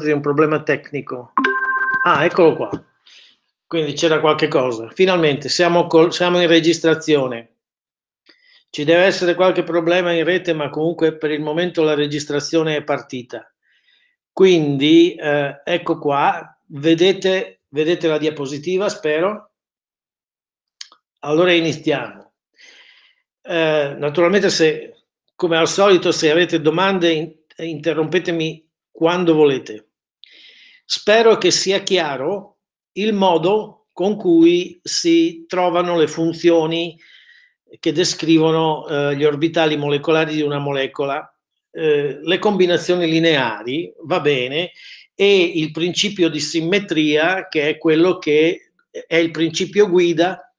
di un problema tecnico. Ah, eccolo qua. Quindi c'era qualche cosa. Finalmente siamo, col, siamo in registrazione. Ci deve essere qualche problema in rete, ma comunque per il momento la registrazione è partita. Quindi eh, ecco qua, vedete, vedete la diapositiva, spero. Allora iniziamo. Eh, naturalmente, se, come al solito, se avete domande, interrompetemi quando volete. Spero che sia chiaro il modo con cui si trovano le funzioni che descrivono eh, gli orbitali molecolari di una molecola, eh, le combinazioni lineari, va bene, e il principio di simmetria che è quello che è il principio guida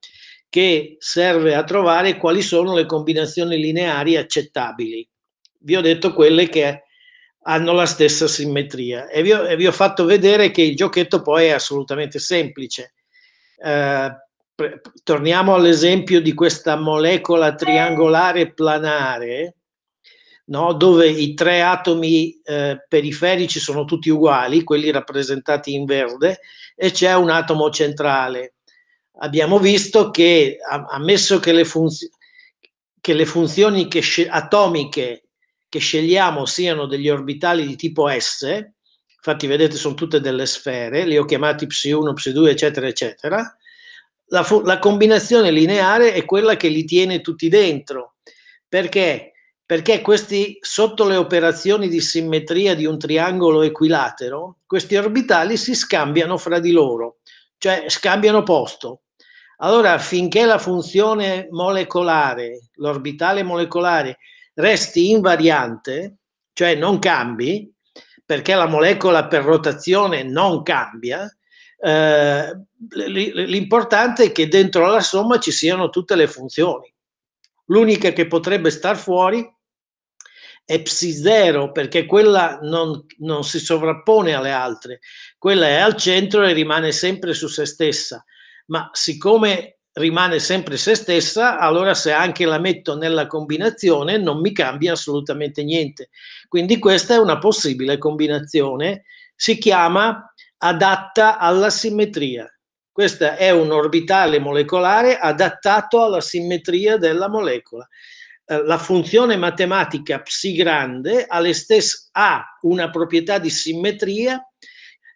che serve a trovare quali sono le combinazioni lineari accettabili. Vi ho detto quelle che hanno la stessa simmetria. E vi ho, e vi ho fatto vedere che il giochetto poi è assolutamente semplice. Eh, pre- torniamo all'esempio di questa molecola triangolare planare, no? dove i tre atomi eh, periferici sono tutti uguali, quelli rappresentati in verde, e c'è un atomo centrale. Abbiamo visto che, ammesso che le, funzi- che le funzioni che sc- atomiche che scegliamo siano degli orbitali di tipo S, infatti vedete sono tutte delle sfere, li ho chiamati psi1, psi2, eccetera, eccetera, la, fu- la combinazione lineare è quella che li tiene tutti dentro. Perché? Perché questi, sotto le operazioni di simmetria di un triangolo equilatero, questi orbitali si scambiano fra di loro, cioè scambiano posto. Allora, finché la funzione molecolare, l'orbitale molecolare, resti invariante, cioè non cambi, perché la molecola per rotazione non cambia, eh, l'importante è che dentro alla somma ci siano tutte le funzioni. L'unica che potrebbe star fuori è psi 0 perché quella non, non, si sovrappone alle altre, quella è al centro e rimane sempre su se stessa, ma siccome rimane sempre se stessa, allora se anche la metto nella combinazione non mi cambia assolutamente niente. Quindi questa è una possibile combinazione, si chiama adatta alla simmetria. Questa è un orbitale molecolare adattato alla simmetria della molecola. Eh, la funzione matematica psi grande ha, stesse, ha una proprietà di simmetria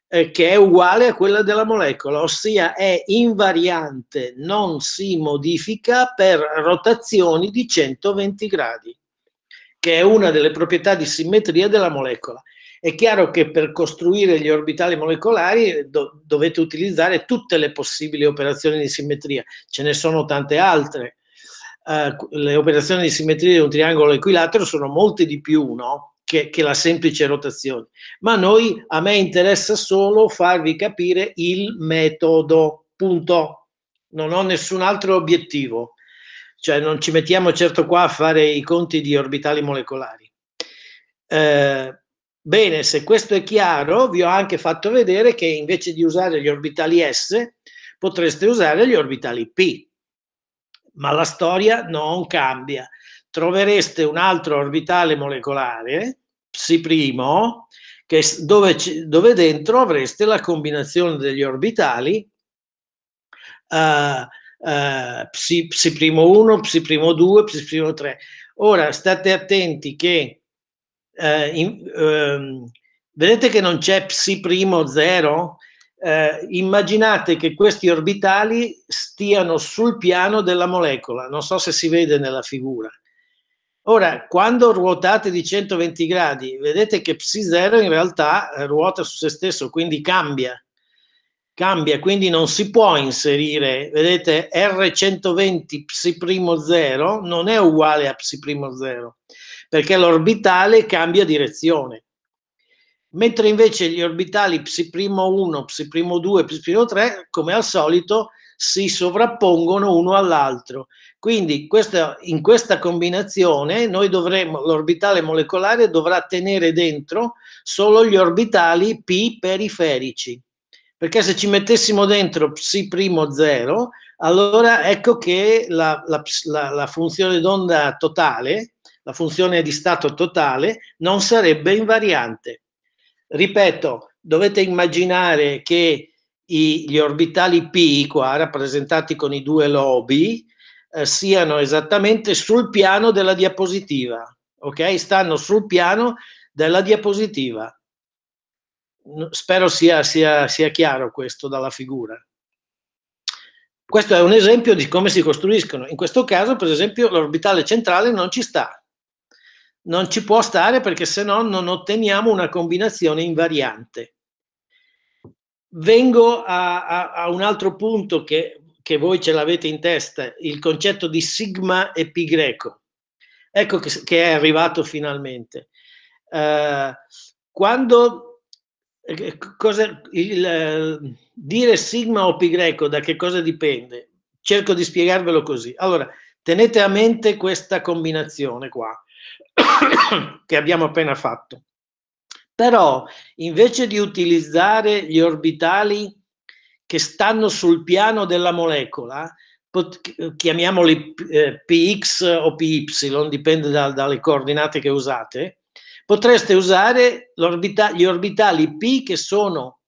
eh, che è uguale a quella della molecola, ossia è invariante, non si modifica per rotazioni di 120 gradi, che è una delle proprietà di simmetria della molecola. È chiaro che per costruire gli orbitali molecolari eh, do dovete utilizzare tutte le possibili operazioni di simmetria, ce ne sono tante altre. Uh, le operazioni di simmetria di un triangolo equilatero sono molte di più, no? che, che la semplice rotazione. Ma noi, a me interessa solo farvi capire il metodo, punto. Non ho nessun altro obiettivo. Cioè non ci mettiamo certo qua a fare i conti di orbitali molecolari. Eh, Bene, se questo è chiaro, vi ho anche fatto vedere che invece di usare gli orbitali S, potreste usare gli orbitali P. Ma la storia non cambia trovereste un altro orbitale molecolare, Psi', che, dove, dove, dentro avreste la combinazione degli orbitali eh, eh, Psi'1, Psi'2, Psi'3. Ora state attenti che eh, in, ehm, vedete che non c'è Psi'0? Eh, immaginate che questi orbitali stiano sul piano della molecola, non so se si vede nella figura. Ora, quando ruotate di 120 gradi, vedete che psi 0 in realtà eh, ruota su se stesso, quindi cambia. Cambia, quindi non si può inserire, vedete, R120 psi primo 0 non è uguale a psi primo 0, perché l'orbitale cambia direzione. Mentre invece gli orbitali psi primo 1, psi primo 2, psi primo 3, come al solito, si sovrappongono uno all'altro quindi questa, in questa combinazione dovremo, l'orbitale molecolare dovrà tenere dentro solo gli orbitali P periferici, perché se ci mettessimo dentro Psi'0, allora ecco che la, la, la, la funzione d'onda totale, la funzione di stato totale, non sarebbe invariante. Ripeto, dovete immaginare che i, gli orbitali P qua rappresentati con i due lobi eh, siano esattamente sul piano della diapositiva, ok? Stanno sul piano della diapositiva. Spero sia, sia, sia chiaro questo dalla figura. Questo è un esempio di come si costruiscono. In questo caso, per esempio, l'orbitale centrale non ci sta. Non ci può stare perché se no non otteniamo una combinazione invariante. Vengo a, a, a un altro punto che che voi ce l'avete in testa, il concetto di sigma e pi greco. Ecco che, che è arrivato finalmente. Eh, quando eh, cosa, il, eh, dire sigma o pi greco da che cosa dipende? Cerco di spiegarvelo così. Allora, tenete a mente questa combinazione qua che abbiamo appena fatto. Però, invece di utilizzare gli orbitali che stanno sul piano della molecola, chiamiamoli eh, Px o Py, dipende da, dalle coordinate che usate, potreste usare gli orbitali P che sono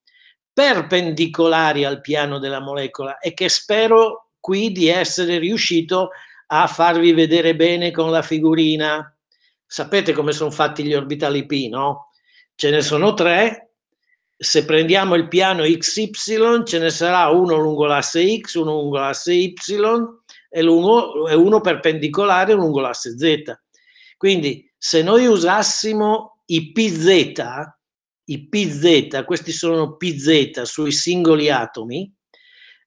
perpendicolari al piano della molecola e che spero qui di essere riuscito a farvi vedere bene con la figurina. Sapete come sono fatti gli orbitali P, no? Ce ne sono tre, se prendiamo il piano XY ce ne sarà uno lungo l'asse X, uno lungo l'asse Y e uno, e uno perpendicolare lungo l'asse Z. Quindi se noi usassimo i PZ, i PZ, questi sono PZ sui singoli atomi,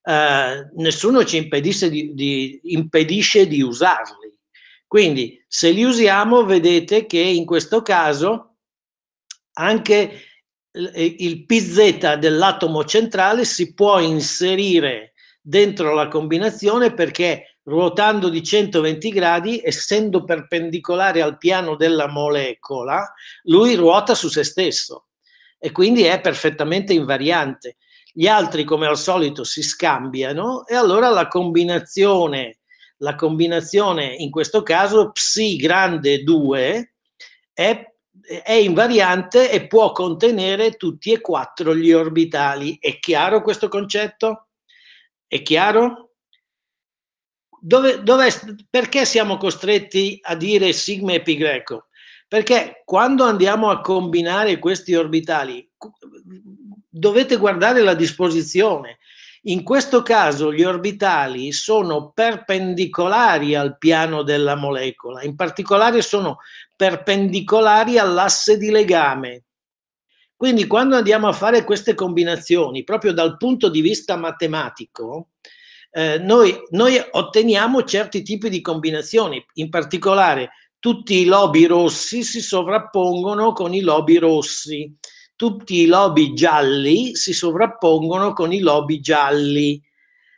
eh, nessuno ci di, di, impedisce di usarli. Quindi se li usiamo vedete che in questo caso anche il PZ dell'atomo centrale si può inserire dentro la combinazione perché ruotando di 120 gradi, essendo perpendicolare al piano della molecola, lui ruota su se stesso e quindi è perfettamente invariante. Gli altri, come al solito, si scambiano e allora la combinazione, la combinazione in questo caso psi grande 2 è è invariante e può contenere tutti e quattro gli orbitali. È chiaro questo concetto? È chiaro? Dove, dove, perché siamo costretti a dire sigma e pi greco? Perché quando andiamo a combinare questi orbitali, dovete guardare la disposizione. In questo caso gli orbitali sono perpendicolari al piano della molecola, in particolare sono perpendicolari all'asse di legame. Quindi quando andiamo a fare queste combinazioni, proprio dal punto di vista matematico, eh, noi, noi otteniamo certi tipi di combinazioni, in particolare tutti i lobi rossi si sovrappongono con i lobi rossi tutti i lobi gialli si sovrappongono con i lobi gialli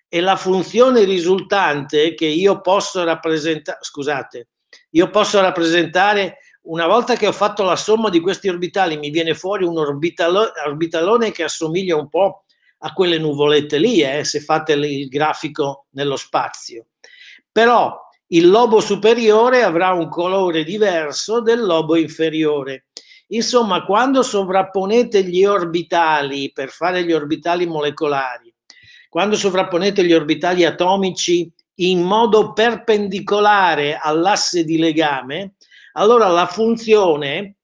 e la funzione risultante che io posso rappresentare, scusate, io posso rappresentare una volta che ho fatto la somma di questi orbitali mi viene fuori un orbitalo- orbitalone che assomiglia un po' a quelle nuvolette lì, eh, se fate il grafico nello spazio. Però il lobo superiore avrà un colore diverso del lobo inferiore Insomma, quando sovrapponete gli orbitali per fare gli orbitali molecolari, quando sovrapponete gli orbitali atomici in modo perpendicolare all'asse di legame, allora la funzione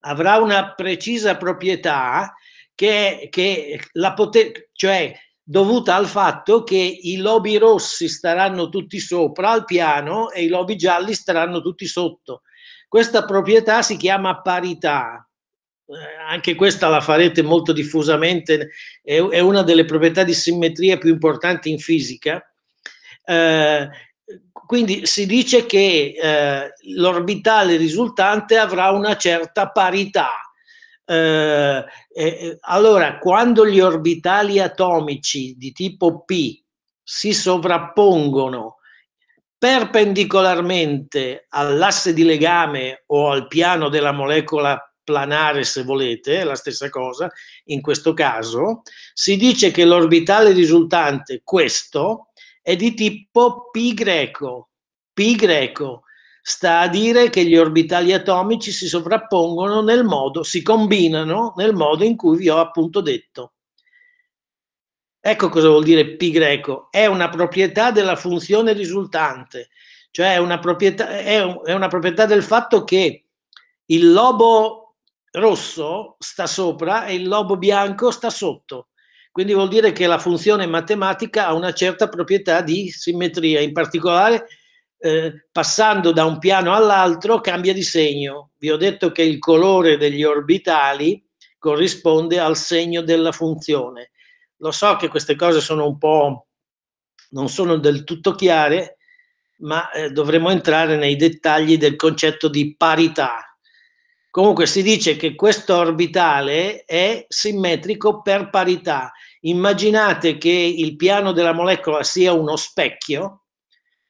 avrà una precisa proprietà che, che la pote- cioè dovuta al fatto che i lobi rossi staranno tutti sopra al piano e i lobi gialli staranno tutti sotto. Questa proprietà si chiama parità. Eh, anche questa la farete molto diffusamente, è, una delle proprietà di simmetria più importanti in fisica. Eh, quindi si dice che eh, l'orbitale risultante avrà una certa parità. allora, quando gli orbitali atomici di tipo P si sovrappongono perpendicolarmente all'asse di legame o al piano della molecola planare se volete, è la stessa cosa in questo caso, si dice che l'orbitale risultante, questo, è di tipo pi greco. Pi greco sta a dire che gli orbitali atomici si sovrappongono nel modo, si combinano nel modo in cui vi ho appunto detto. Ecco cosa vuol dire pi greco. È una proprietà della funzione risultante, cioè è una proprietà, è un, è una proprietà del fatto che il lobo rosso sta sopra e il lobo bianco sta sotto. Quindi vuol dire che la funzione matematica ha una certa proprietà di simmetria, in particolare eh, passando da un piano all'altro cambia di segno. Vi ho detto che il colore degli orbitali corrisponde al segno della funzione. Lo so che queste cose sono un po' non sono del tutto chiare, ma eh, dovremo entrare nei dettagli del concetto di parità. Comunque si dice che questo orbitale è simmetrico per parità. Immaginate che il piano della molecola sia uno specchio,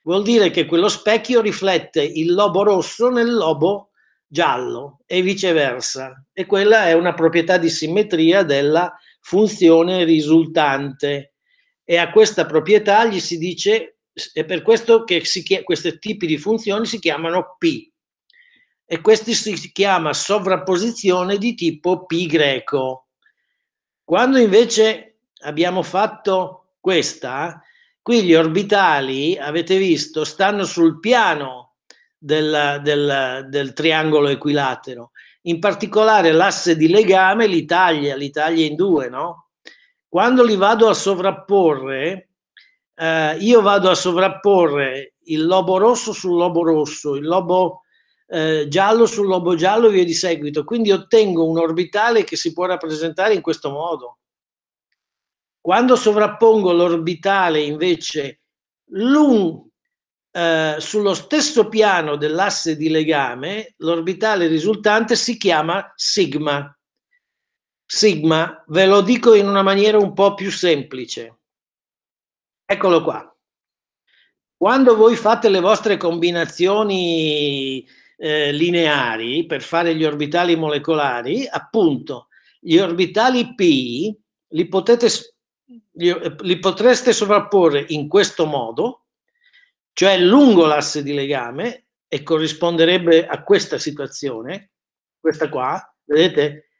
vuol dire che quello specchio riflette il lobo rosso nel lobo giallo e viceversa. E quella è una proprietà di simmetria della molecola funzione risultante e a questa proprietà gli si dice, è per questo che si chiama, questi tipi di funzioni si chiamano P e questi si chiama sovrapposizione di tipo pi greco. Quando invece abbiamo fatto questa, qui gli orbitali, avete visto, stanno sul piano del, del, del triangolo equilatero in particolare l'asse di legame l'Italia, l'Italia in due, no? Quando li vado a sovrapporre, eh, io vado a sovrapporre il lobo rosso sul lobo rosso, il lobo eh, giallo sul lobo giallo e via di seguito. Quindi ottengo un orbitale che si può rappresentare in questo modo. Quando sovrappongo l'orbitale invece lungo, eh, sullo stesso piano dell'asse di legame, l'orbitale risultante si chiama sigma. Sigma, ve lo dico in una maniera un po' più semplice. Eccolo qua. Quando voi fate le vostre combinazioni eh, lineari per fare gli orbitali molecolari, appunto, gli orbitali P li, potete, li, li potreste sovrapporre in questo modo cioè lungo l'asse di legame, e corrisponderebbe a questa situazione, questa qua, vedete?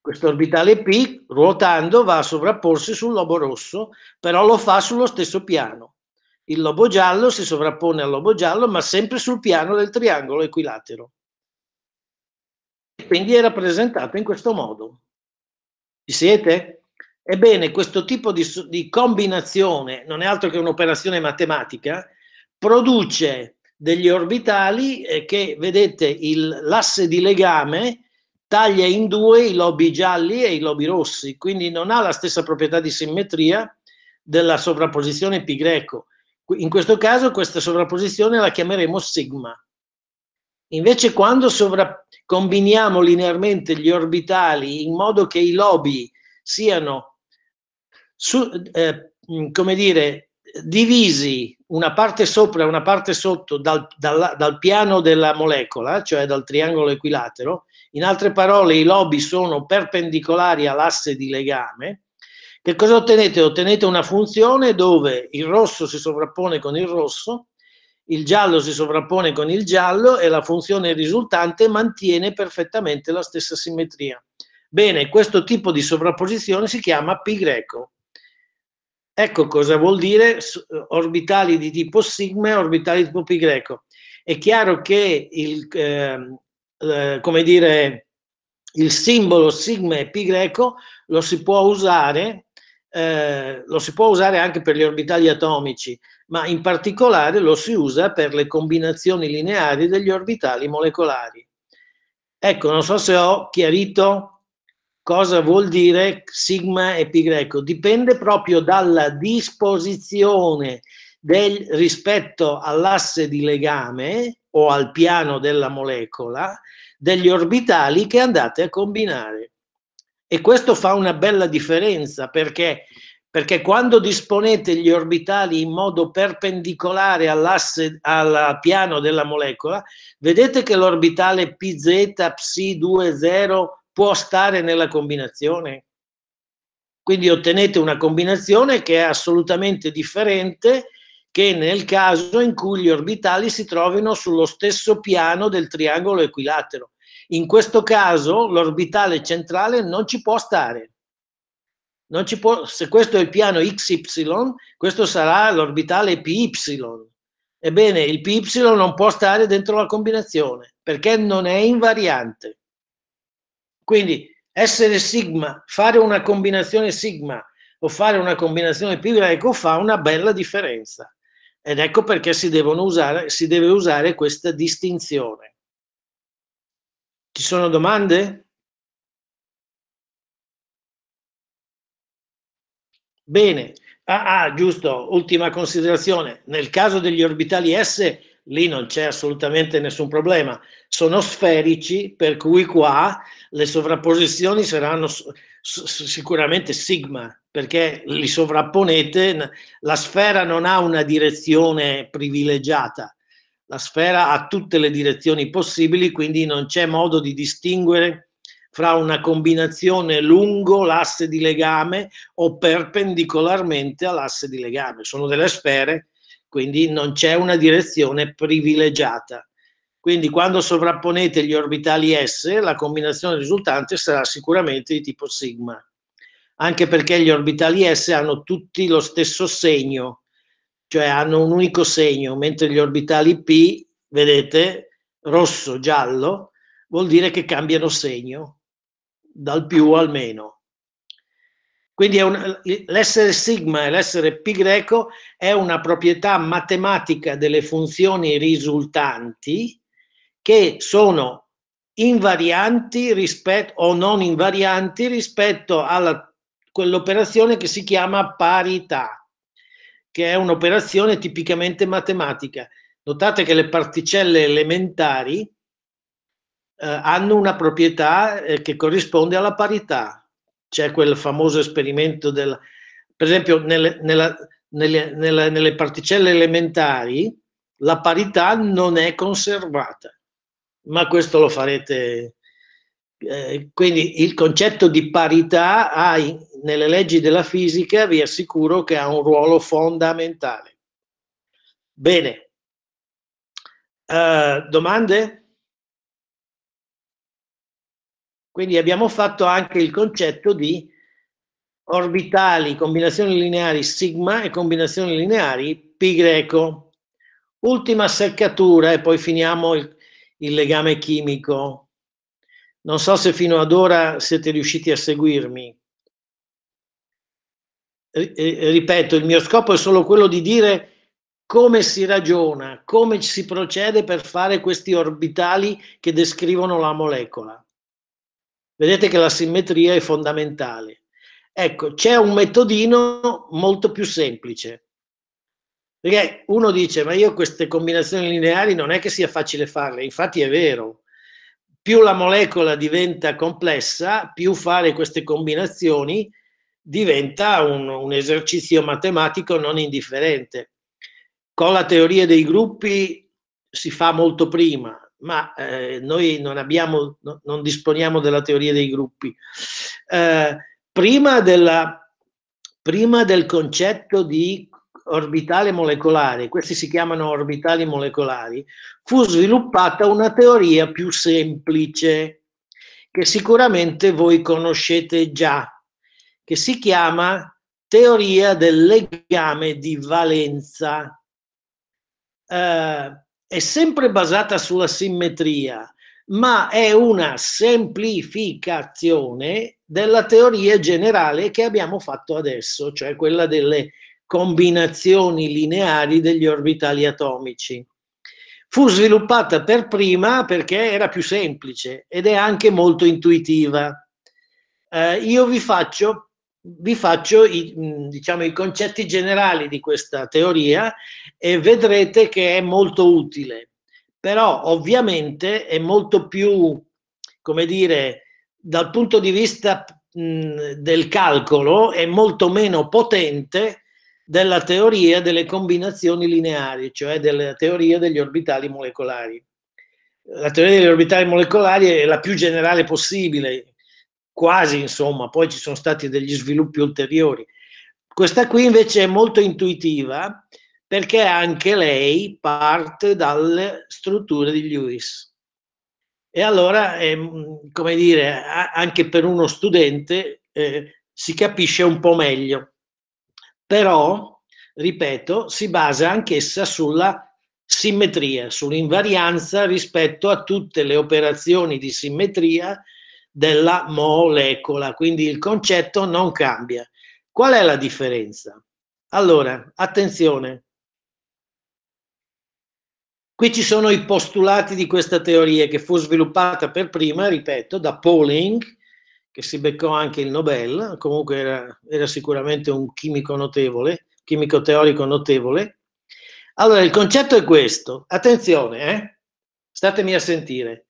Questo orbitale P ruotando va a sovrapporsi sul lobo rosso, però lo fa sullo stesso piano. Il lobo giallo si sovrappone al lobo giallo, ma sempre sul piano del triangolo equilatero. Quindi è rappresentato in questo modo. Ci siete? Ebbene, questo tipo di, di combinazione non è altro che un'operazione matematica produce degli orbitali eh, che, vedete, l'asse di legame taglia in due i lobi gialli e i lobi rossi, quindi non ha la stessa proprietà di simmetria della sovrapposizione pi greco. In questo caso questa sovrapposizione la chiameremo sigma. Invece quando combiniamo linearmente gli orbitali in modo che i lobi siano, su, eh, come dire, divisi una parte sopra e una parte sotto dal, dal, dal, piano della molecola, cioè dal triangolo equilatero, in altre parole i lobi sono perpendicolari all'asse di legame, che cosa ottenete? Ottenete una funzione dove il rosso si sovrappone con il rosso, il giallo si sovrappone con il giallo e la funzione risultante mantiene perfettamente la stessa simmetria. Bene, questo tipo di sovrapposizione si chiama pi greco. Ecco cosa vuol dire orbitali di tipo sigma e orbitali di tipo pi greco. È chiaro che il, eh, eh, come dire, il simbolo sigma e π lo si può usare eh, lo si può usare anche per gli orbitali atomici, ma in particolare lo si usa per le combinazioni lineari degli orbitali molecolari. Ecco, non so se ho chiarito Cosa vuol dire sigma e pi greco? Dipende proprio dalla disposizione del, rispetto all'asse di legame o al piano della molecola degli orbitali che andate a combinare. E questo fa una bella differenza perché, perché quando disponete gli orbitali in modo perpendicolare all'asse, al piano della molecola, vedete che l'orbitale Pz, Psi, 2, 0 può stare nella combinazione. Quindi ottenete una combinazione che è assolutamente differente che nel caso in cui gli orbitali si trovino sullo stesso piano del triangolo equilatero. In questo caso l'orbitale centrale non ci può stare. Ci può, se questo è il piano XY, questo sarà l'orbitale PY. Ebbene, il PY non può stare dentro la combinazione perché non è invariante. Quindi essere sigma, fare una combinazione sigma o fare una combinazione pi greco fa una bella differenza. Ed ecco perché si, usare, si deve usare questa distinzione. Ci sono domande? Bene, ah, ah, giusto, ultima considerazione. Nel caso degli orbitali S lì non c'è assolutamente nessun problema. Sono sferici, per cui qua le sovrapposizioni saranno sicuramente sigma, perché li sovrapponete, la sfera non ha una direzione privilegiata, la sfera ha tutte le direzioni possibili, quindi non c'è modo di distinguere fra una combinazione lungo l'asse di legame o perpendicolarmente all'asse di legame. Sono delle sfere quindi non c'è una direzione privilegiata. Quindi quando sovrapponete gli orbitali S, la combinazione risultante sarà sicuramente di tipo sigma, anche perché gli orbitali S hanno tutti lo stesso segno, cioè hanno un unico segno, mentre gli orbitali P, vedete, rosso, giallo, vuol dire che cambiano segno, dal più al meno. Quindi l'essere sigma e l'essere pi greco è una proprietà matematica delle funzioni risultanti che sono invarianti rispetto, o non invarianti rispetto a quell'operazione che si chiama parità, che è un'operazione tipicamente matematica. Notate che le particelle elementari eh, hanno una proprietà eh, che corrisponde alla parità, c'è quel famoso esperimento del, per esempio nelle, nella, nelle, nelle, nelle particelle elementari la parità non è conservata, ma questo lo farete. Eh, quindi il concetto di parità ha, nelle leggi della fisica, vi assicuro che ha un ruolo fondamentale. Bene, uh, domande? Quindi abbiamo fatto anche il concetto di orbitali, combinazioni lineari sigma e combinazioni lineari pi greco. Ultima seccatura e poi finiamo il, il legame chimico. Non so se fino ad ora siete riusciti a seguirmi. Eh, ripeto, il mio scopo è solo quello di dire come si ragiona, come si procede per fare questi orbitali che descrivono la molecola. Vedete che la simmetria è fondamentale. Ecco, c'è un metodino molto più semplice. Perché uno dice, ma io queste combinazioni lineari non è che sia facile farle, infatti è vero. Più la molecola diventa complessa, più fare queste combinazioni diventa un, un esercizio matematico non indifferente. Con la teoria dei gruppi si fa molto prima, ma eh, noi non, abbiamo, no, non, disponiamo della teoria dei gruppi. Eh, prima, della, prima, del concetto di orbitale molecolare, questi si chiamano orbitali molecolari, fu sviluppata una teoria più semplice che sicuramente voi conoscete già, che si chiama teoria del legame di valenza. Eh, è sempre basata sulla simmetria, ma è una semplificazione della teoria generale che abbiamo fatto adesso, cioè quella delle combinazioni lineari degli orbitali atomici. Fu sviluppata per prima perché era più semplice ed è anche molto intuitiva. Eh, io vi faccio, vi faccio i, diciamo, i concetti generali di questa teoria e vedrete che è molto utile. Però ovviamente è molto più, come dire, dal punto di vista mh, del calcolo, è molto meno potente della teoria delle combinazioni lineari, cioè della teoria degli orbitali molecolari. La teoria degli orbitali molecolari è la più generale possibile, quasi insomma, poi ci sono stati degli sviluppi ulteriori. Questa qui invece è molto intuitiva perché anche lei parte dalle strutture di Lewis. E allora, eh, come dire, anche per uno studente eh, si capisce un po' meglio. Però, ripeto, si basa anch'essa sulla simmetria, sull'invarianza rispetto a tutte le operazioni di simmetria della molecola, quindi il concetto non cambia. Qual è la differenza? Allora, attenzione, Qui ci sono i postulati di questa teoria che fu sviluppata per prima, ripeto, da Pauling, che si beccò anche il Nobel, comunque era, era sicuramente un chimico notevole, chimico teorico notevole. Allora, il concetto è questo, attenzione, eh? statemi a sentire.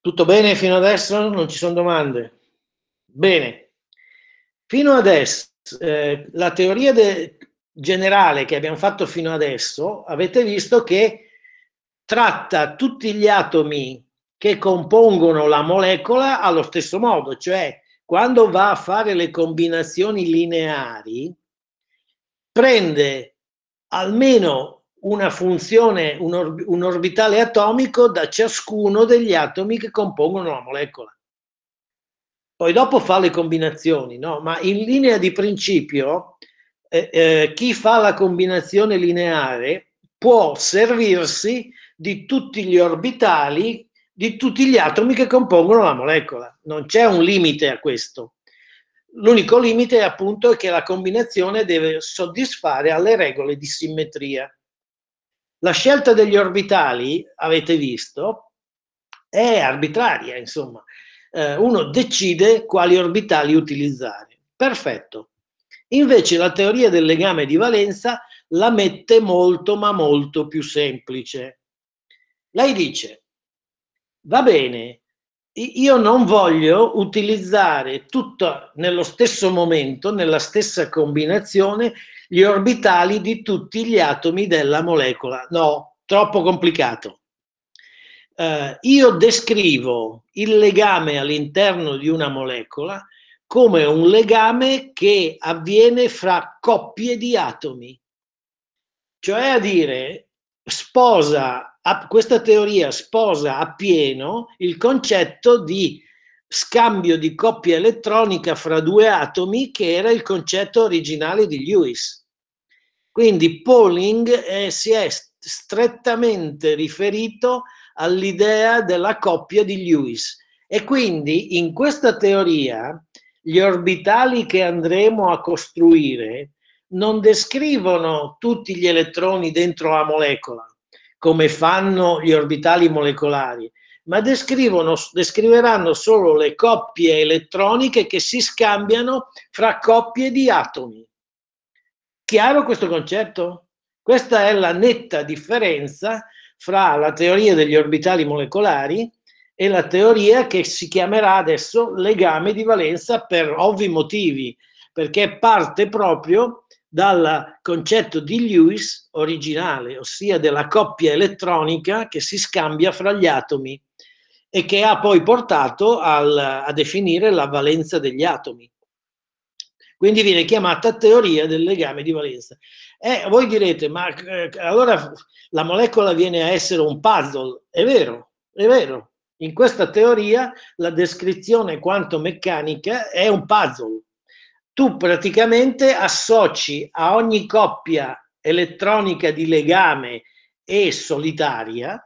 Tutto bene fino adesso? Non ci sono domande? Bene. Fino adesso eh, la teoria del generale che abbiamo fatto fino adesso, avete visto che tratta tutti gli atomi che compongono la molecola allo stesso modo, cioè quando va a fare le combinazioni lineari, prende almeno una funzione, un, or- un orbitale atomico da ciascuno degli atomi che compongono la molecola. Poi dopo fa le combinazioni, no? ma in linea di principio eh, eh, chi fa la combinazione lineare può servirsi di tutti gli orbitali di tutti gli atomi che compongono la molecola. Non c'è un limite a questo. L'unico limite appunto è che la combinazione deve soddisfare alle regole di simmetria. La scelta degli orbitali, avete visto, è arbitraria, insomma. Eh, uno decide quali orbitali utilizzare. Perfetto. Invece la teoria del legame di valenza la mette molto ma molto più semplice. Lei dice, va bene, io non voglio utilizzare tutto nello stesso momento, nella stessa combinazione, gli orbitali di tutti gli atomi della molecola. No, troppo complicato. Eh, io descrivo il legame all'interno di una molecola come un legame che avviene fra coppie di atomi. Cioè a dire, sposa, questa teoria sposa appieno il concetto di scambio di coppia elettronica fra due atomi che era il concetto originale di Lewis. Quindi Pauling eh, si è strettamente riferito all'idea della coppia di Lewis e quindi in questa teoria gli orbitali che andremo a costruire non descrivono tutti gli elettroni dentro la molecola, come fanno gli orbitali molecolari, ma descriveranno solo le coppie elettroniche che si scambiano fra coppie di atomi. Chiaro questo concetto? Questa è la netta differenza fra la teoria degli orbitali molecolari e la teoria che si chiamerà adesso legame di valenza per ovvi motivi, perché parte proprio dal concetto di Lewis originale, ossia della coppia elettronica che si scambia fra gli atomi e che ha poi portato al, a definire la valenza degli atomi. Quindi viene chiamata teoria del legame di valenza. E eh, voi direte, ma eh, allora la molecola viene a essere un puzzle? È vero, è vero. In questa teoria la descrizione quanto meccanica è un puzzle. Tu praticamente associ a ogni coppia elettronica di legame e solitaria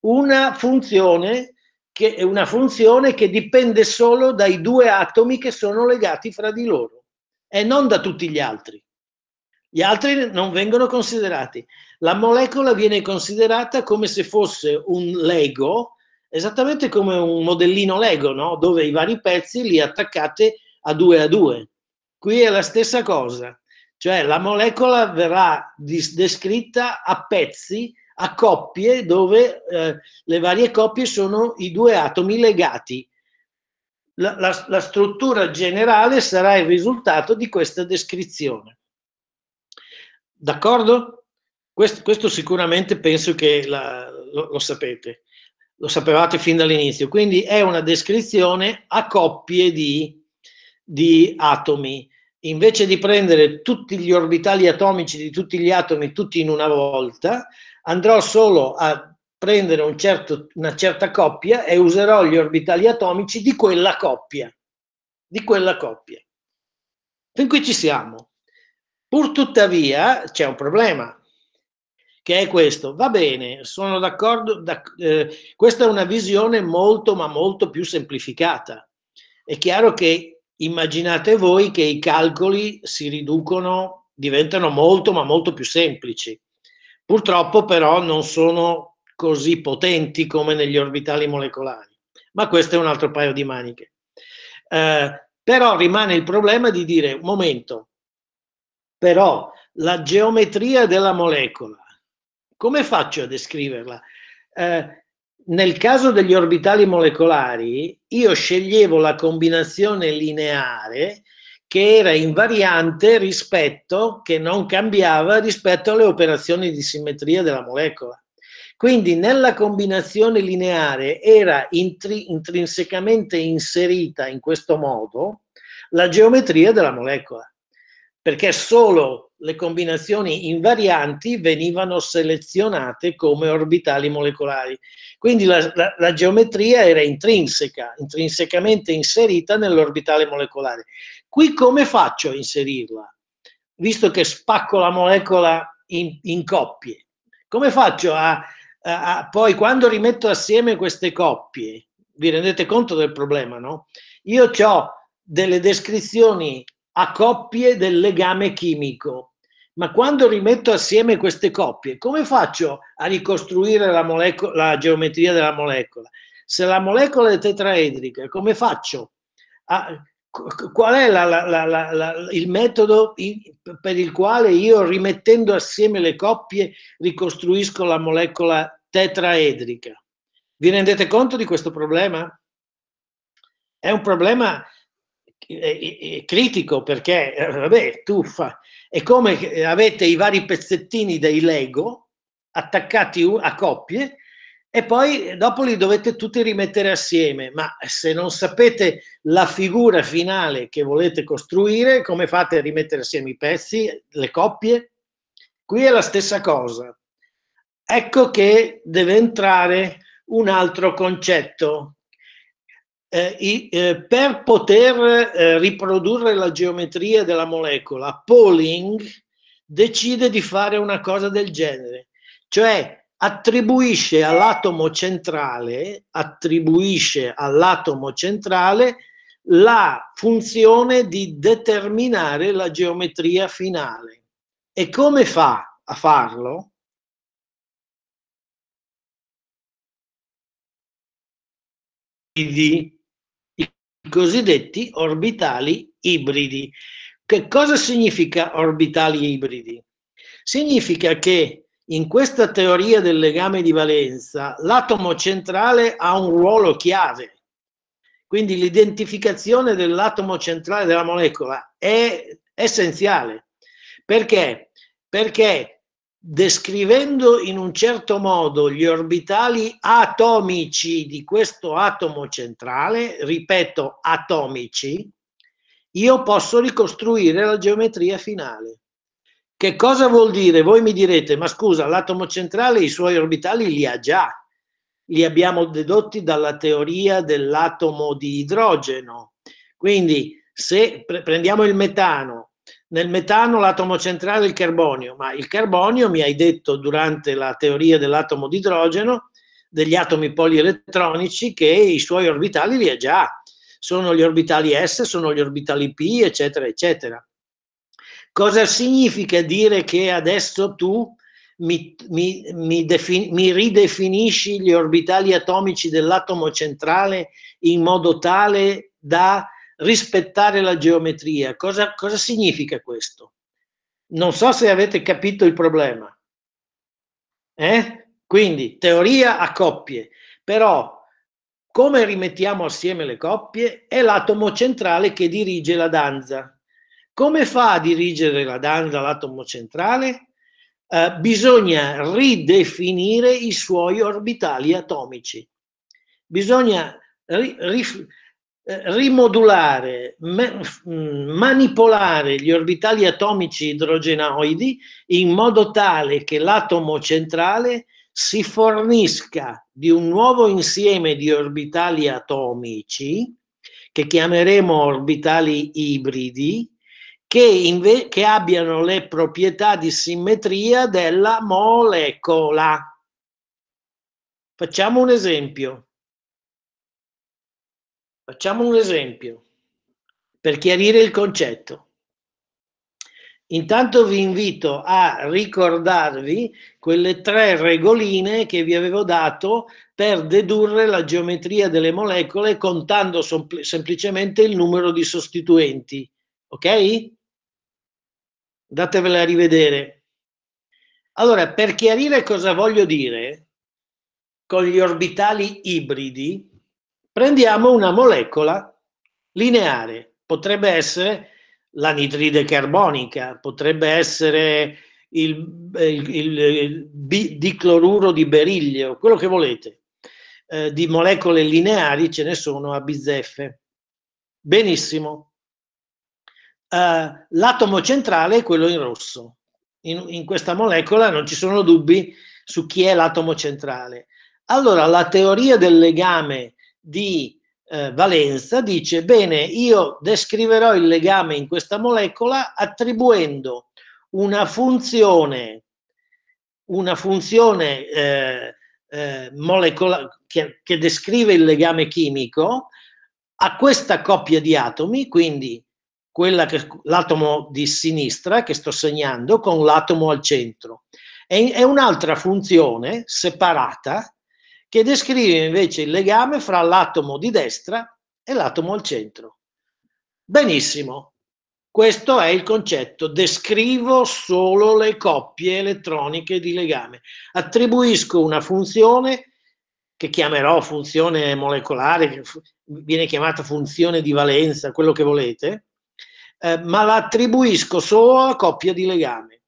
una funzione che, una funzione che dipende solo dai due atomi che sono legati fra di loro e non da tutti gli altri. Gli altri non vengono considerati. La molecola viene considerata come se fosse un Lego esattamente come un modellino Lego, no? dove i vari pezzi li attaccate a due a due. Qui è la stessa cosa, cioè la molecola verrà dis- descritta a pezzi, a coppie, dove eh, le varie coppie sono i due atomi legati. La, la, la struttura generale sarà il risultato di questa descrizione. D'accordo? Questo, questo sicuramente penso che la, lo, lo sapete lo sapevate fin dall'inizio, quindi è una descrizione a coppie di, di atomi. Invece di prendere tutti gli orbitali atomici di tutti gli atomi tutti in una volta, andrò solo a prendere un certo, una certa coppia e userò gli orbitali atomici di quella coppia. Di quella coppia. Fin qui ci siamo. Pur tuttavia c'è un problema che è questo. Va bene, sono d'accordo, da, eh, questa è una visione molto ma molto più semplificata. È chiaro che immaginate voi che i calcoli si riducono, diventano molto ma molto più semplici. Purtroppo però non sono così potenti come negli orbitali molecolari, ma questo è un altro paio di maniche. Eh, però rimane il problema di dire, un momento, però la geometria della molecola, come faccio a descriverla? Eh, nel caso degli orbitali molecolari, io sceglievo la combinazione lineare che era invariante rispetto, che non cambiava rispetto alle operazioni di simmetria della molecola. Quindi nella combinazione lineare era intri intrinsecamente inserita in questo modo la geometria della molecola perché solo le combinazioni invarianti venivano selezionate come orbitali molecolari. Quindi la, la, la geometria era intrinseca, intrinsecamente inserita nell'orbitale molecolare. Qui come faccio a inserirla? Visto che spacco la molecola in, in coppie, come faccio a, a, a poi quando rimetto assieme queste coppie? Vi rendete conto del problema, no? Io ho delle descrizioni a coppie del legame chimico. Ma quando rimetto assieme queste coppie, come faccio a ricostruire la, moleco- la geometria della molecola? Se la molecola è tetraedrica, come faccio? A, qual è la, la, la, il metodo per il quale io rimettendo assieme le coppie ricostruisco la molecola tetraedrica? Vi rendete conto di questo problema? È un problema critico perché, eh, vabbè, tuffa, è come eh, avete i vari pezzettini dei Lego attaccati a coppie e poi eh, dopo li dovete tutti rimettere assieme, ma se non sapete la figura finale che volete costruire, come fate a rimettere assieme i pezzi, le coppie? Qui è la stessa cosa. Ecco che deve entrare un altro concetto eh, i, eh, per poter eh, riprodurre la geometria della molecola, Pauling decide di fare una cosa del genere, cioè attribuisce all'atomo centrale, attribuisce all'atomo centrale la funzione di determinare la geometria finale. E come fa a farlo? Di cosiddetti orbitali ibridi. Che cosa significa orbitali ibridi? Significa che in questa teoria del legame di valenza l'atomo centrale ha un ruolo chiave. Quindi l'identificazione dell'atomo centrale della molecola è essenziale. Perché? Perché descrivendo in un certo modo gli orbitali atomici di questo atomo centrale, ripeto atomici, io posso ricostruire la geometria finale. Che cosa vuol dire? Voi mi direte, ma scusa, l'atomo centrale i suoi orbitali li ha già, li abbiamo dedotti dalla teoria dell'atomo di idrogeno. Quindi se pre- prendiamo il metano, nel metano l'atomo centrale è il carbonio, ma il carbonio, mi hai detto durante la teoria dell'atomo di idrogeno, degli atomi polielettronici, che i suoi orbitali li ha già. Sono gli orbitali S, sono gli orbitali P, eccetera, eccetera. Cosa significa dire che adesso tu mi, mi, mi, mi, ridefinisci gli orbitali atomici dell'atomo centrale in modo tale da rispettare la geometria. Cosa, cosa significa questo? Non so se avete capito il problema. Eh? Quindi teoria a coppie, però come rimettiamo assieme le coppie è l'atomo centrale che dirige la danza. Come fa a dirigere la danza l'atomo centrale? Eh, bisogna ridefinire i suoi orbitali atomici. Bisogna ri, ri, eh, rimodulare, mm, manipolare gli orbitali atomici idrogenoidi in modo tale che l'atomo centrale si fornisca di un nuovo insieme di orbitali atomici che chiameremo orbitali ibridi che, che abbiano le proprietà di simmetria della molecola. Facciamo un esempio. Facciamo un esempio per chiarire il concetto. Intanto vi invito a ricordarvi quelle tre regoline che vi avevo dato per dedurre la geometria delle molecole contando sempl- semplicemente il numero di sostituenti. Ok? Datevele a rivedere. Allora, per chiarire cosa voglio dire con gli orbitali ibridi, Prendiamo una molecola lineare, potrebbe essere l'anidride carbonica, potrebbe essere il, il, il, il dicloruro di beriglio, quello che volete. Eh, di molecole lineari ce ne sono a bizzeffe. Benissimo. Uh, l'atomo centrale è quello in rosso. In, in, questa molecola non ci sono dubbi su chi è l'atomo centrale. Allora, la teoria del legame di eh, valenza dice, bene, io descriverò il legame in questa molecola attribuendo una funzione, una funzione eh, eh, molecola, che, che descrive il legame chimico a questa coppia di atomi, quindi quella che l'atomo di sinistra che sto segnando con l'atomo al centro. È, un'altra funzione separata che descrive invece il legame fra l'atomo di destra e l'atomo al centro. Benissimo, questo è il concetto. Descrivo solo le coppie elettroniche di legame. Attribuisco una funzione che chiamerò funzione molecolare, che viene chiamata funzione di valenza, quello che volete, eh, ma la attribuisco solo a coppia di legame.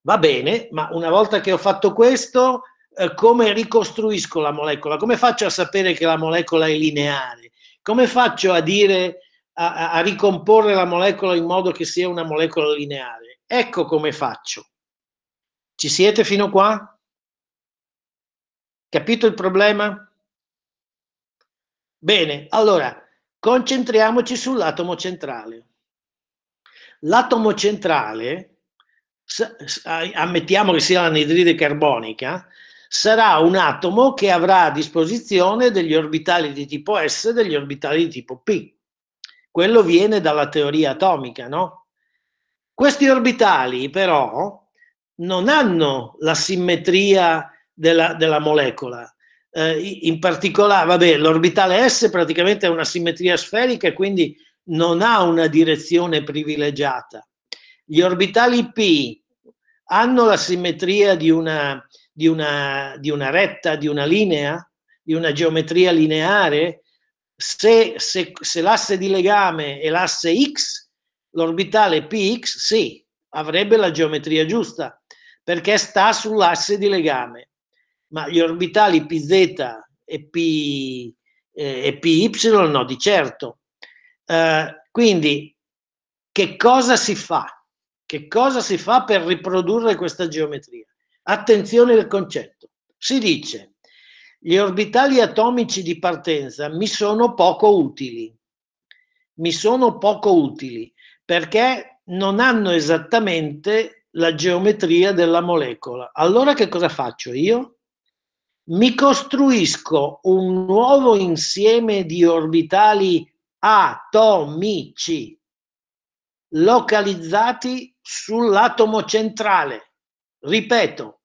Va bene, ma una volta che ho fatto questo, eh, come ricostruisco la molecola, come faccio a sapere che la molecola è lineare, come faccio a dire, a, a ricomporre la molecola in modo che sia una molecola lineare. Ecco come faccio. Ci siete fino qua? Capito il problema? Bene, allora concentriamoci sull'atomo centrale. L'atomo centrale, ammettiamo che sia l'anidride carbonica, sarà un atomo che avrà a disposizione degli orbitali di tipo S e degli orbitali di tipo P. Quello viene dalla teoria atomica, no? Questi orbitali però non hanno la simmetria della, della molecola. Eh, in particolare, vabbè, l'orbitale S praticamente è una simmetria sferica e quindi non ha una direzione privilegiata. Gli orbitali P hanno la simmetria di una, di una, di una retta, di una linea, di una geometria lineare, se, se, se l'asse di legame è l'asse x, l'orbitale px sì, avrebbe la geometria giusta, perché sta sull'asse di legame. Ma gli orbitali pz e, P, eh, e py no, di certo. Eh, quindi, che cosa si fa? Che cosa si fa per riprodurre questa geometria? Attenzione al concetto. Si dice, gli orbitali atomici di partenza mi sono poco utili. Mi sono poco utili perché non hanno esattamente la geometria della molecola. Allora che cosa faccio io? Mi costruisco un nuovo insieme di orbitali atomici localizzati sull'atomo centrale. Ripeto,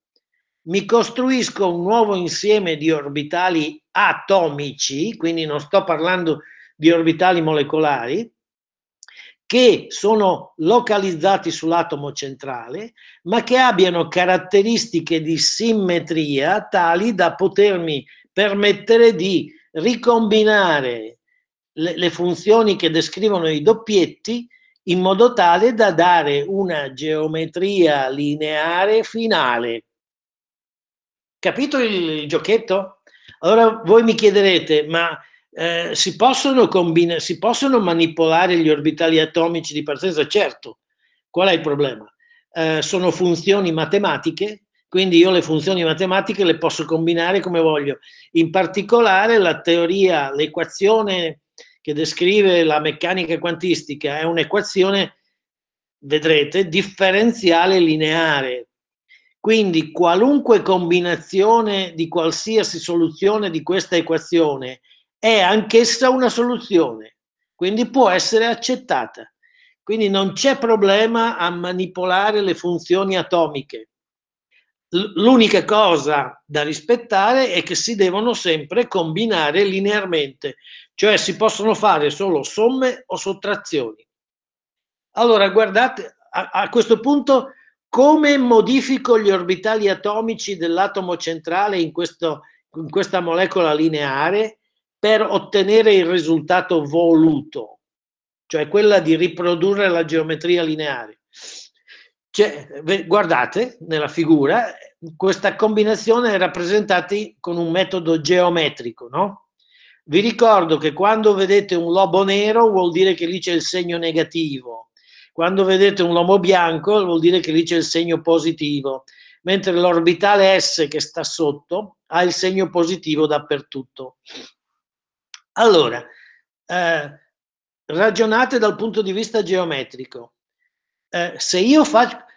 mi costruisco un nuovo insieme di orbitali atomici, quindi non sto parlando di orbitali molecolari, che sono localizzati sull'atomo centrale, ma che abbiano caratteristiche di simmetria tali da potermi permettere di ricombinare le, le funzioni che descrivono i doppietti in modo tale da dare una geometria lineare finale Capito il, giochetto? Allora voi mi chiederete, ma eh, si, possono combina- si possono manipolare gli orbitali atomici di partenza? Certo. Qual è il problema? Eh, sono funzioni matematiche, quindi io le funzioni matematiche le posso combinare come voglio. In particolare la teoria, l'equazione che descrive la meccanica quantistica è un'equazione, vedrete, differenziale lineare, quindi qualunque combinazione di qualsiasi soluzione di questa equazione è anch'essa una soluzione, quindi può essere accettata. Quindi non c'è problema a manipolare le funzioni atomiche. L'unica cosa da rispettare è che si devono sempre combinare linearmente, cioè si possono fare solo somme o sottrazioni. Allora, guardate, a, a questo punto come modifico gli orbitali atomici dell'atomo centrale in, questo, in questa molecola lineare per ottenere il risultato voluto, cioè quella di riprodurre la geometria lineare? Cioè, guardate nella figura, questa combinazione è rappresentata con un metodo geometrico, no? Vi ricordo che quando vedete un lobo nero vuol dire che lì c'è il segno negativo, quando vedete un lomo bianco vuol dire che lì c'è il segno positivo, mentre l'orbitale S che sta sotto ha il segno positivo dappertutto. Allora, eh, ragionate dal punto di vista geometrico. Eh, se, io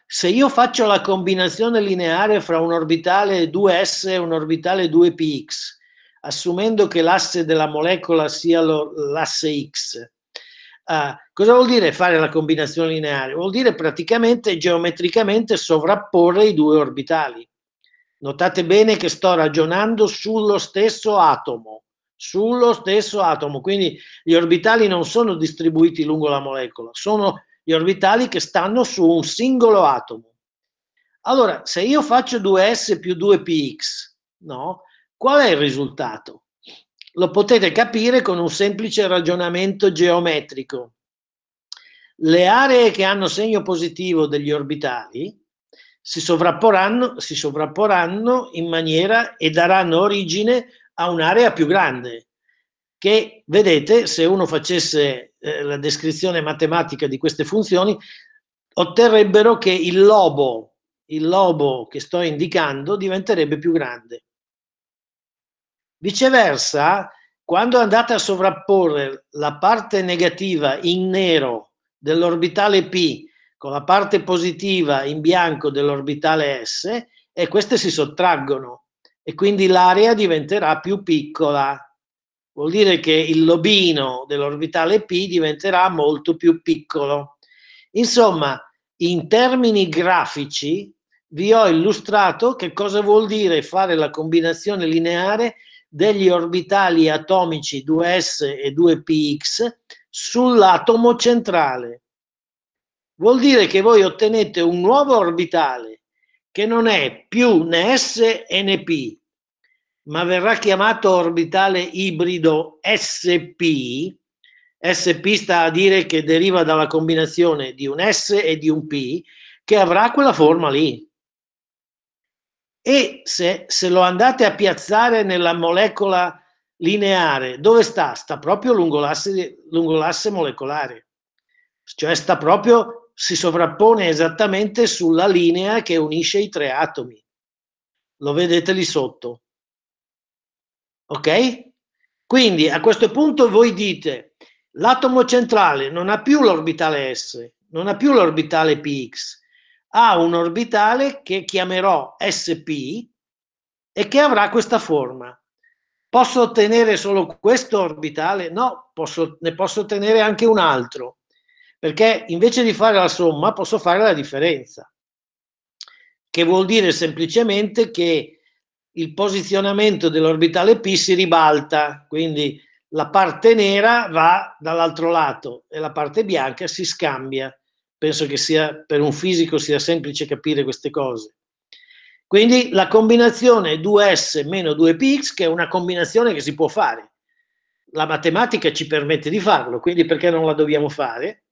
se, io faccio la combinazione lineare fra un orbitale 2S e un orbitale 2px, assumendo che l'asse della molecola sia l'asse x, Uh, cosa vuol dire fare la combinazione lineare? Vuol dire praticamente geometricamente sovrapporre i due orbitali. Notate bene che sto ragionando sullo stesso atomo, sullo stesso atomo, quindi gli orbitali non sono distribuiti lungo la molecola, sono gli orbitali che stanno su un singolo atomo. Allora, se io faccio 2s più 2px, no? Qual è il risultato? Lo potete capire con un semplice ragionamento geometrico. Le aree che hanno segno positivo degli orbitali si sovrapporranno, si sovrapporranno in maniera e daranno origine a un'area più grande, che vedete se uno facesse eh, la descrizione matematica di queste funzioni otterrebbero che il lobo, il lobo che sto indicando diventerebbe più grande. Viceversa, quando andate a sovrapporre la parte negativa in nero dell'orbitale P con la parte positiva in bianco dell'orbitale S, e queste si sottraggono e quindi l'area diventerà più piccola. Vuol dire che il lobino dell'orbitale P diventerà molto più piccolo. Insomma, in termini grafici vi ho illustrato che cosa vuol dire fare la combinazione lineare degli orbitali atomici 2s e 2px sull'atomo centrale. Vuol dire che voi ottenete un nuovo orbitale che non è più né s e né p, ma verrà chiamato orbitale ibrido sp. sp sta a dire che deriva dalla combinazione di un s e di un p che avrà quella forma lì. E se, se lo andate a piazzare nella molecola lineare, dove sta? Sta proprio lungo l'asse, lungo l'asse molecolare, cioè sta proprio, si sovrappone esattamente sulla linea che unisce i tre atomi. Lo vedete lì sotto. Ok? Quindi a questo punto voi dite l'atomo centrale non ha più l'orbitale S, non ha più l'orbitale Px, ha un orbitale che chiamerò SP e che avrà questa forma. Posso ottenere solo questo orbitale? No, posso, ne posso ottenere anche un altro, perché invece di fare la somma posso fare la differenza, che vuol dire semplicemente che il posizionamento dell'orbitale P si ribalta, quindi la parte nera va dall'altro lato e la parte bianca si scambia penso che sia, per un fisico sia semplice capire queste cose. Quindi la combinazione 2S meno 2px, che è una combinazione che si può fare, la matematica ci permette di farlo, quindi perché non la dobbiamo fare?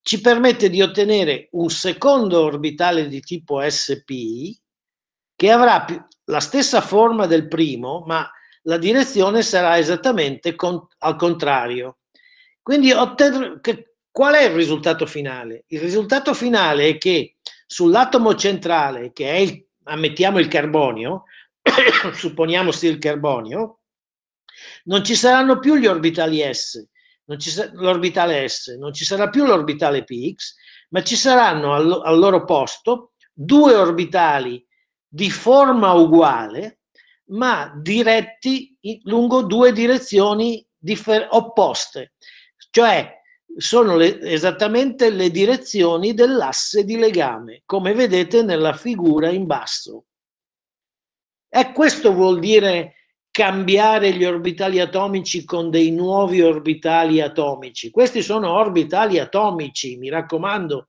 Ci permette di ottenere un secondo orbitale di tipo SP che avrà la stessa forma del primo, ma la direzione sarà esattamente con, al contrario. Quindi otter- che, Qual è il risultato finale? Il risultato finale è che sull'atomo centrale, che è il, ammettiamo il carbonio, supponiamo sia il carbonio, non ci saranno più gli orbitali S, l'orbitale S, non ci sarà più l'orbitale Px, ma ci saranno al, al loro posto due orbitali di forma uguale, ma diretti lungo due direzioni opposte. Cioè, sono le, esattamente le direzioni dell'asse di legame, come vedete nella figura in basso. E questo vuol dire cambiare gli orbitali atomici con dei nuovi orbitali atomici. Questi sono orbitali atomici, mi raccomando,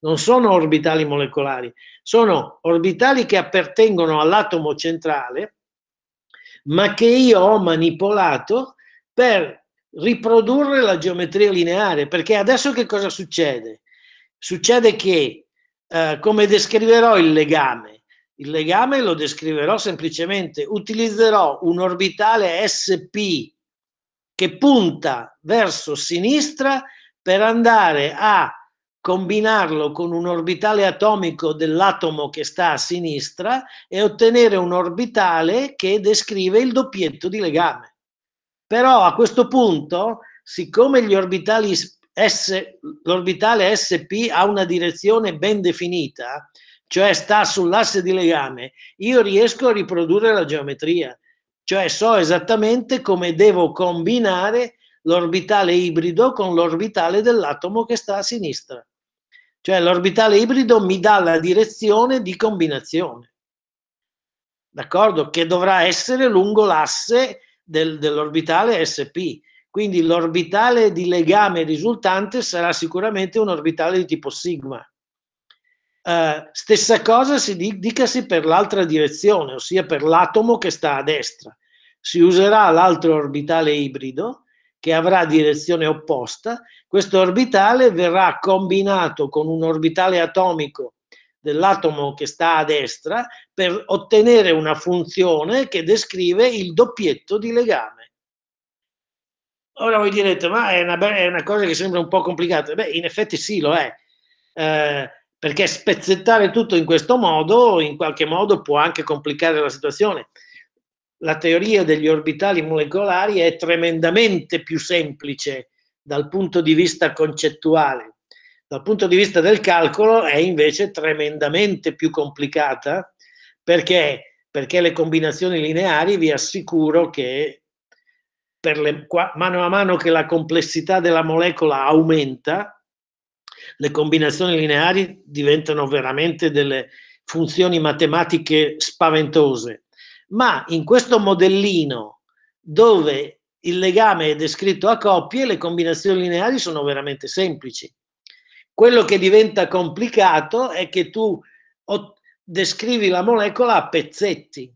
non sono orbitali molecolari, sono orbitali che appartengono all'atomo centrale, ma che io ho manipolato per riprodurre la geometria lineare, perché adesso che cosa succede? Succede che, eh, come descriverò il legame? Il legame lo descriverò semplicemente, utilizzerò un orbitale SP che punta verso sinistra per andare a combinarlo con un orbitale atomico dell'atomo che sta a sinistra e ottenere un orbitale che descrive il doppietto di legame. Però a questo punto, siccome gli orbitali S, l'orbitale SP ha una direzione ben definita, cioè sta sull'asse di legame, io riesco a riprodurre la geometria, cioè so esattamente come devo combinare l'orbitale ibrido con l'orbitale dell'atomo che sta a sinistra. Cioè l'orbitale ibrido mi dà la direzione di combinazione, d'accordo? Che dovrà essere lungo l'asse del, dell'orbitale SP. Quindi l'orbitale di legame risultante sarà sicuramente un orbitale di tipo sigma. Uh, stessa cosa si di, dicasi per l'altra direzione, ossia per l'atomo che sta a destra. Si userà l'altro orbitale ibrido che avrà direzione opposta. Questo orbitale verrà combinato con un orbitale atomico dell'atomo che sta a destra per ottenere una funzione che descrive il doppietto di legame. Ora voi direte, ma è una, è una cosa che sembra un po' complicata. Beh, in effetti sì, lo è, eh, perché spezzettare tutto in questo modo, in qualche modo, può anche complicare la situazione. La teoria degli orbitali molecolari è tremendamente più semplice dal punto di vista concettuale dal punto di vista del calcolo è invece tremendamente più complicata perché, perché le combinazioni lineari vi assicuro che le, mano a mano che la complessità della molecola aumenta, le combinazioni lineari diventano veramente delle funzioni matematiche spaventose. Ma in questo modellino dove il legame è descritto a coppie, le combinazioni lineari sono veramente semplici. Quello che diventa complicato è che tu descrivi la molecola a pezzetti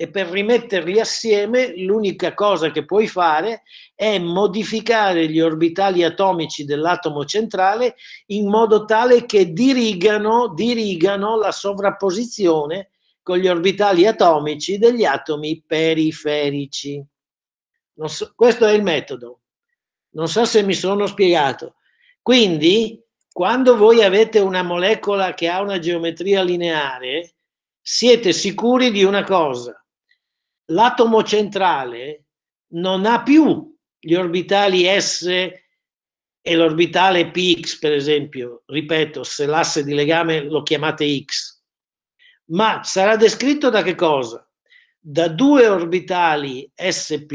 e per rimetterli assieme l'unica cosa che puoi fare è modificare gli orbitali atomici dell'atomo centrale in modo tale che dirigano, dirigano la sovrapposizione con gli orbitali atomici degli atomi periferici. So, questo è il metodo. Non so se mi sono spiegato. Quindi quando voi avete una molecola che ha una geometria lineare, siete sicuri di una cosa. L'atomo centrale non ha più gli orbitali S e l'orbitale px, per esempio. Ripeto, se l'asse di legame lo chiamate x. Ma sarà descritto da che cosa? Da due orbitali sp,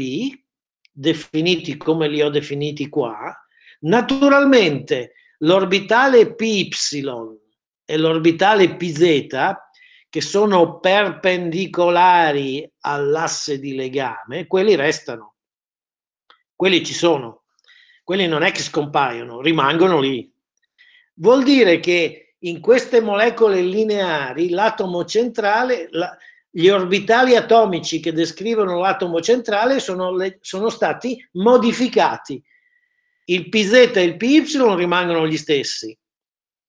definiti come li ho definiti qua, naturalmente l'orbitale PY e l'orbitale PZ, che sono perpendicolari all'asse di legame, quelli restano. Quelli ci sono. Quelli non è che scompaiono, rimangono lì. Vuol dire che in queste molecole lineari l'atomo centrale, la, gli orbitali atomici che descrivono l'atomo centrale sono, le, sono stati modificati il PZ e il PY rimangono gli stessi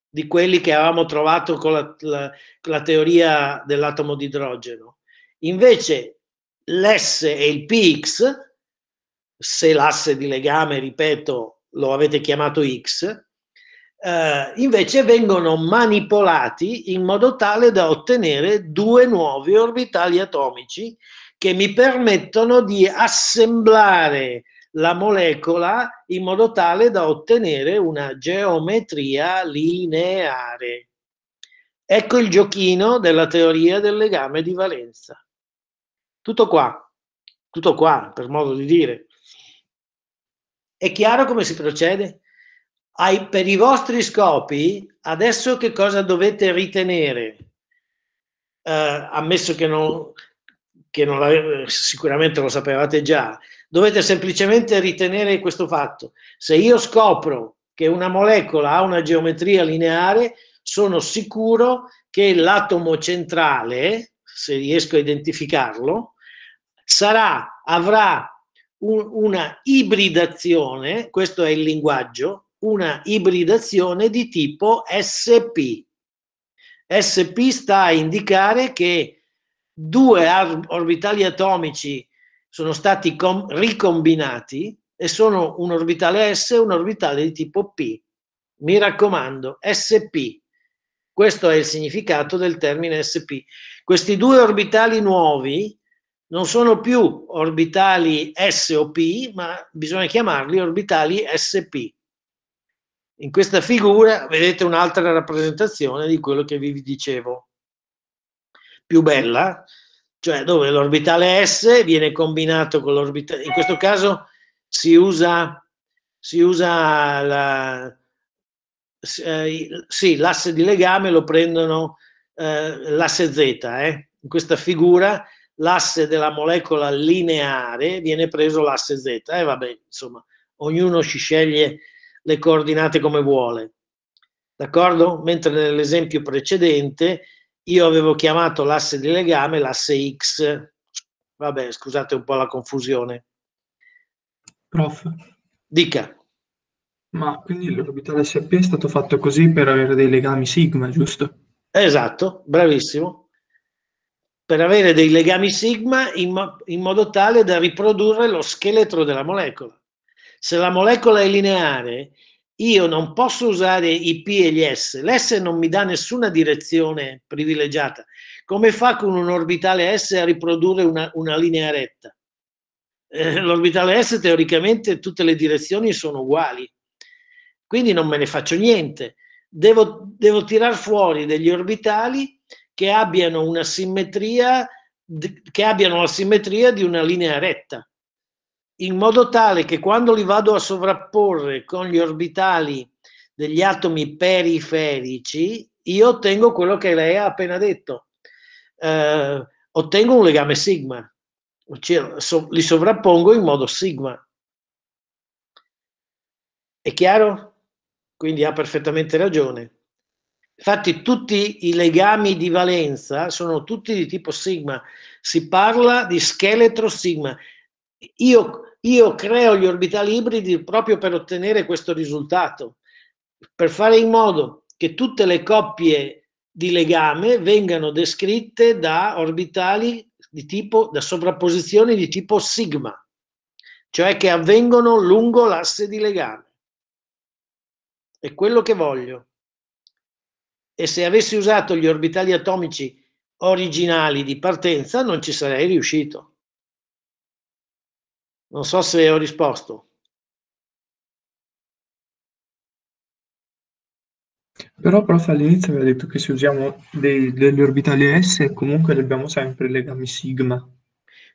di quelli che avevamo trovato con la, la, la teoria dell'atomo di idrogeno. Invece l'S e il PX, se l'asse di legame, ripeto, lo avete chiamato X, eh, invece vengono manipolati in modo tale da ottenere due nuovi orbitali atomici che mi permettono di assemblare la molecola in modo tale da ottenere una geometria lineare. Ecco il giochino della teoria del legame di valenza. Tutto qua, tutto qua, per modo di dire. È chiaro come si procede? Ai, per i vostri scopi, adesso che cosa dovete ritenere? Eh, ammesso che non, che non sicuramente lo sapevate già, Dovete semplicemente ritenere questo fatto. Se io scopro che una molecola ha una geometria lineare, sono sicuro che l'atomo centrale, se riesco a identificarlo, sarà, avrà un, una ibridazione, questo è il linguaggio, una ibridazione di tipo SP. SP sta a indicare che due orbitali atomici sono stati ricombinati e sono un orbitale S e un orbitale di tipo P. Mi raccomando, SP. Questo è il significato del termine SP. Questi due orbitali nuovi non sono più orbitali S o P, ma bisogna chiamarli orbitali SP. In questa figura vedete un'altra rappresentazione di quello che vi dicevo, più bella, cioè dove l'orbitale S viene combinato con l'orbitale, in questo caso si usa, si usa la, eh, sì, l'asse di legame lo prendono eh, l'asse Z, eh. in questa figura l'asse della molecola lineare viene preso l'asse Z, e eh, vabbè, insomma, ognuno ci sceglie le coordinate come vuole, d'accordo? Mentre nell'esempio precedente io avevo chiamato l'asse di legame l'asse X. Vabbè, scusate un po' la confusione. Prof. Dica. Ma quindi l'orbitale SP è stato fatto così per avere dei legami sigma, giusto? Esatto, bravissimo. Per avere dei legami sigma in, mo in modo tale da riprodurre lo scheletro della molecola. Se la molecola è lineare, io non posso usare i P e gli S, l'S non mi dà nessuna direzione privilegiata. Come fa con un orbitale S a riprodurre una, una linea retta? Eh, l'orbitale S teoricamente tutte le direzioni sono uguali, quindi non me ne faccio niente. Devo, devo tirar fuori degli orbitali che abbiano una simmetria, che abbiano la simmetria di una linea retta in modo tale che quando li vado a sovrapporre con gli orbitali degli atomi periferici, io ottengo quello che lei ha appena detto. Eh, ottengo un legame sigma, cioè, so, li sovrappongo in modo sigma. È chiaro? Quindi ha perfettamente ragione. Infatti tutti i legami di valenza sono tutti di tipo sigma. Si parla di scheletro sigma. Io io creo gli orbitali ibridi proprio per ottenere questo risultato, per fare in modo che tutte le coppie di legame vengano descritte da orbitali di tipo, da sovrapposizioni di tipo sigma, cioè che avvengono lungo l'asse di legame. È quello che voglio. E se avessi usato gli orbitali atomici originali di partenza non ci sarei riuscito. Non so se ho risposto. Però, prof, all'inizio ha detto che se usiamo dei, degli orbitali S comunque abbiamo sempre legami sigma.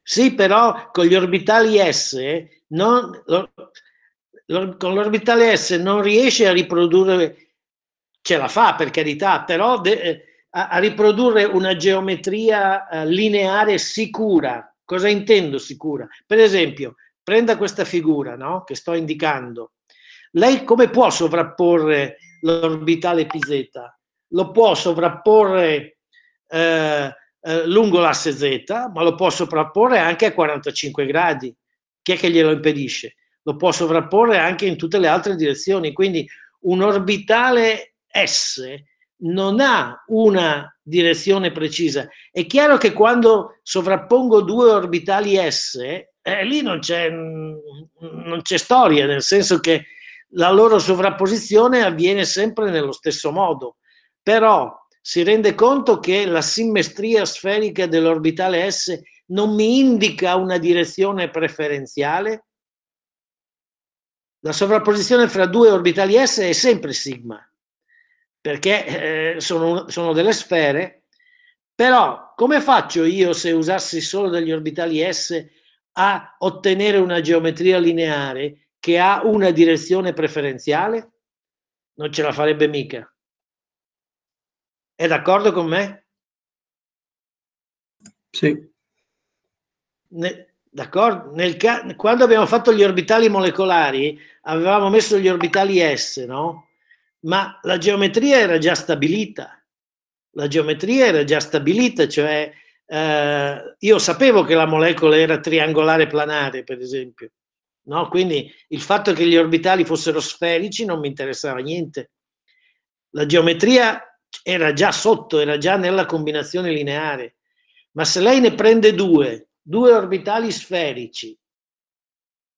Sì, però con gli orbitali S non, con l'orbitale S non riesce a riprodurre, ce la fa per carità, però de, eh, a, a, riprodurre una geometria eh, lineare sicura. Cosa intendo sicura? Per esempio, prenda questa figura no? che sto indicando, lei come può sovrapporre l'orbitale PZ? Lo può sovrapporre eh, eh, lungo l'asse z, ma lo può sovrapporre anche a 45 gradi. Chi è che glielo impedisce? Lo può sovrapporre anche in tutte le altre direzioni. Quindi un orbitale S non ha una direzione precisa. È chiaro che quando sovrappongo due orbitali S, eh, lì non c'è, non c'è storia, nel senso che la loro sovrapposizione avviene sempre nello stesso modo, però si rende conto che la simmetria sferica dell'orbitale S non mi indica una direzione preferenziale? La sovrapposizione fra due orbitali S è sempre sigma, perché eh, sono, sono delle sfere, però come faccio io se usassi solo degli orbitali S a ottenere una geometria lineare che ha una direzione preferenziale? Non ce la farebbe mica. È d'accordo con me? Sì. Ne, d'accordo? Nel quando abbiamo fatto gli orbitali molecolari, avevamo messo gli orbitali S, no? Ma la geometria era già stabilita. La geometria era già stabilita, cioè eh, io sapevo che la molecola era triangolare planare, per esempio, no? quindi il fatto che gli orbitali fossero sferici non mi interessava niente. La geometria era già sotto, era già nella combinazione lineare, ma se lei ne prende due, due orbitali sferici,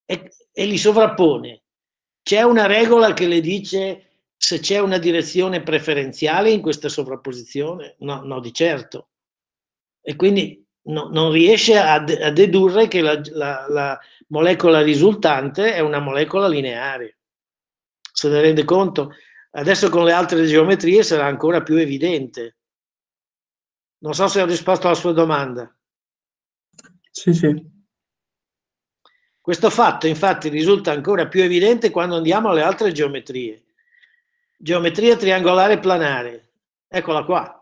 e, e li sovrappone, c'è una regola che le dice se c'è una direzione preferenziale in questa sovrapposizione? No, no, di certo e quindi no, non riesce a, de- a, dedurre che la, la, la molecola risultante è una molecola lineare. Se ne rende conto? Adesso con le altre geometrie sarà ancora più evidente. Non so se ho risposto alla sua domanda. Sì, sì. Questo fatto infatti risulta ancora più evidente quando andiamo alle altre geometrie. Geometria triangolare planare. Eccola qua.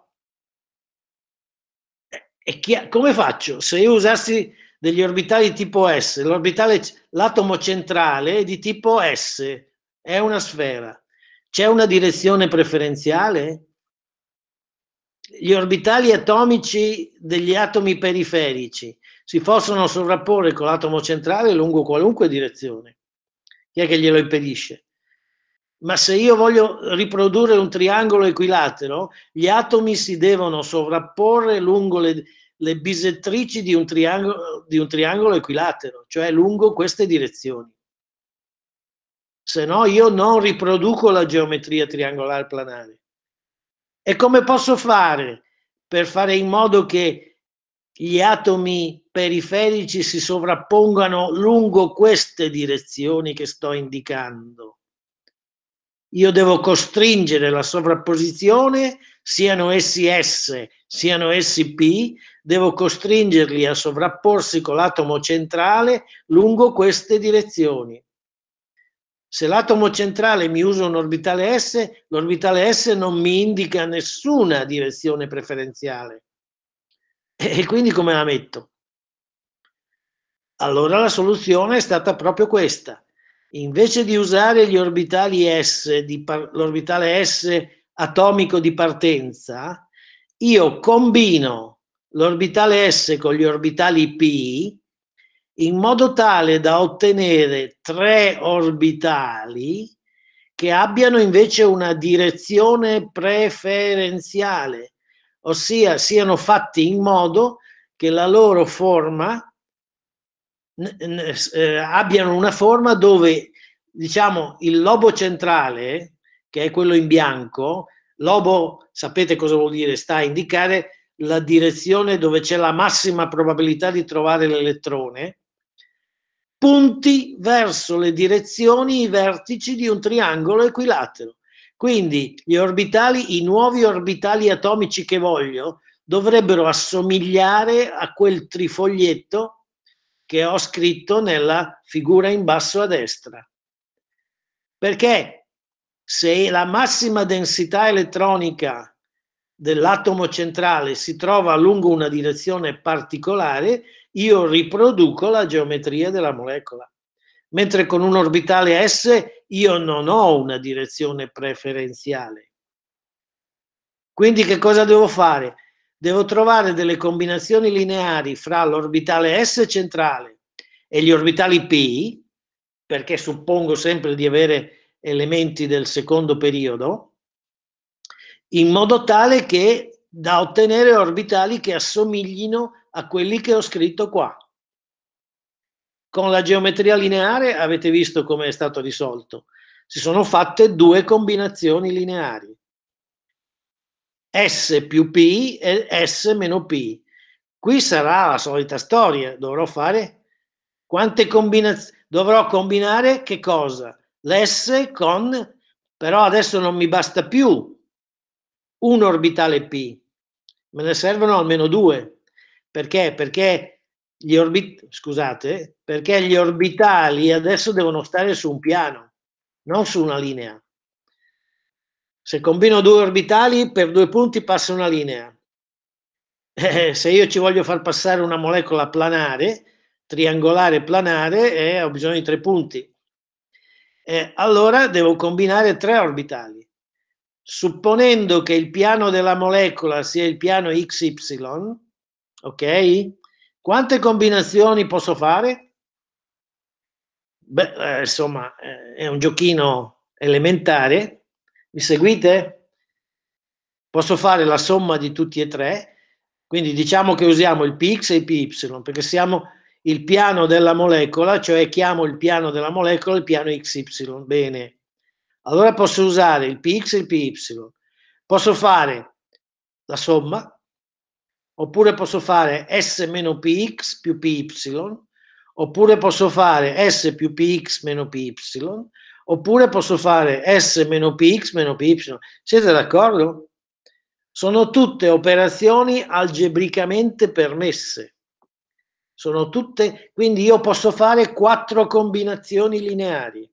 Chi, come faccio? Se io usassi degli orbitali tipo S, l'orbitale, l'atomo centrale è di tipo S, è una sfera. C'è una direzione preferenziale? Gli orbitali atomici degli atomi periferici si possono sovrapporre con l'atomo centrale lungo qualunque direzione. Chi è che glielo impedisce? ma se io voglio riprodurre un triangolo equilatero, gli atomi si devono sovrapporre lungo le, le bisettrici di un, di un, triangolo, equilatero, cioè lungo queste direzioni. Se no io non riproduco la geometria triangolare planare. E come posso fare per fare in modo che gli atomi periferici si sovrappongano lungo queste direzioni che sto indicando? io devo costringere la sovrapposizione, siano essi S, siano essi P, devo costringerli a sovrapporsi con l'atomo centrale lungo queste direzioni. Se l'atomo centrale mi usa un orbitale S, l'orbitale S non mi indica nessuna direzione preferenziale. E quindi come la metto? Allora la soluzione è stata proprio questa invece di usare gli orbitali S, par- l'orbitale S atomico di partenza, io combino l'orbitale S con gli orbitali P in modo tale da ottenere tre orbitali che abbiano invece una direzione preferenziale, ossia siano fatti in modo che la loro forma eh, abbiano una forma dove diciamo il lobo centrale, che è quello in bianco, lobo sapete cosa vuol dire, sta a indicare la direzione dove c'è la massima probabilità di trovare l'elettrone, punti verso le direzioni, i vertici di un triangolo equilatero. Quindi gli orbitali, i nuovi orbitali atomici che voglio dovrebbero assomigliare a quel trifoglietto che ho scritto nella figura in basso a destra. Perché se la massima densità elettronica dell'atomo centrale si trova lungo una direzione particolare, io riproduco la geometria della molecola. Mentre con un orbitale S io non ho una direzione preferenziale. Quindi che cosa devo fare? devo trovare delle combinazioni lineari fra l'orbitale S centrale e gli orbitali P, perché suppongo sempre di avere elementi del secondo periodo, in modo tale che da ottenere orbitali che assomiglino a quelli che ho scritto qua. Con la geometria lineare avete visto come è stato risolto. Si sono fatte due combinazioni lineari. S più P e S meno P. Qui sarà la solita storia, dovrò fare quante combinazioni, dovrò combinare che cosa? L'S con, però adesso non mi basta più un orbitale P, me ne servono almeno due. Perché? Perché gli, orbit- scusate, perché gli orbitali adesso devono stare su un piano, non su una linea. Se combino due orbitali, per due punti passa una linea. Eh, se io ci voglio far passare una molecola planare, triangolare planare, eh, ho bisogno di tre punti. Eh, allora devo combinare tre orbitali. Supponendo che il piano della molecola sia il piano XY, ok? Quante combinazioni posso fare? Beh, eh, insomma, eh, è un giochino elementare mi seguite? Posso fare la somma di tutti e tre? Quindi diciamo che usiamo il px e il py, perché siamo il piano della molecola, cioè chiamo il piano della molecola il piano xy. Bene. Allora posso usare il px e il py. Posso fare la somma, oppure posso fare s meno px più py, oppure posso fare s più px meno py, Oppure posso fare S meno PX meno PY. Siete d'accordo? Sono tutte operazioni algebricamente permesse. Sono tutte, quindi io posso fare quattro combinazioni lineari.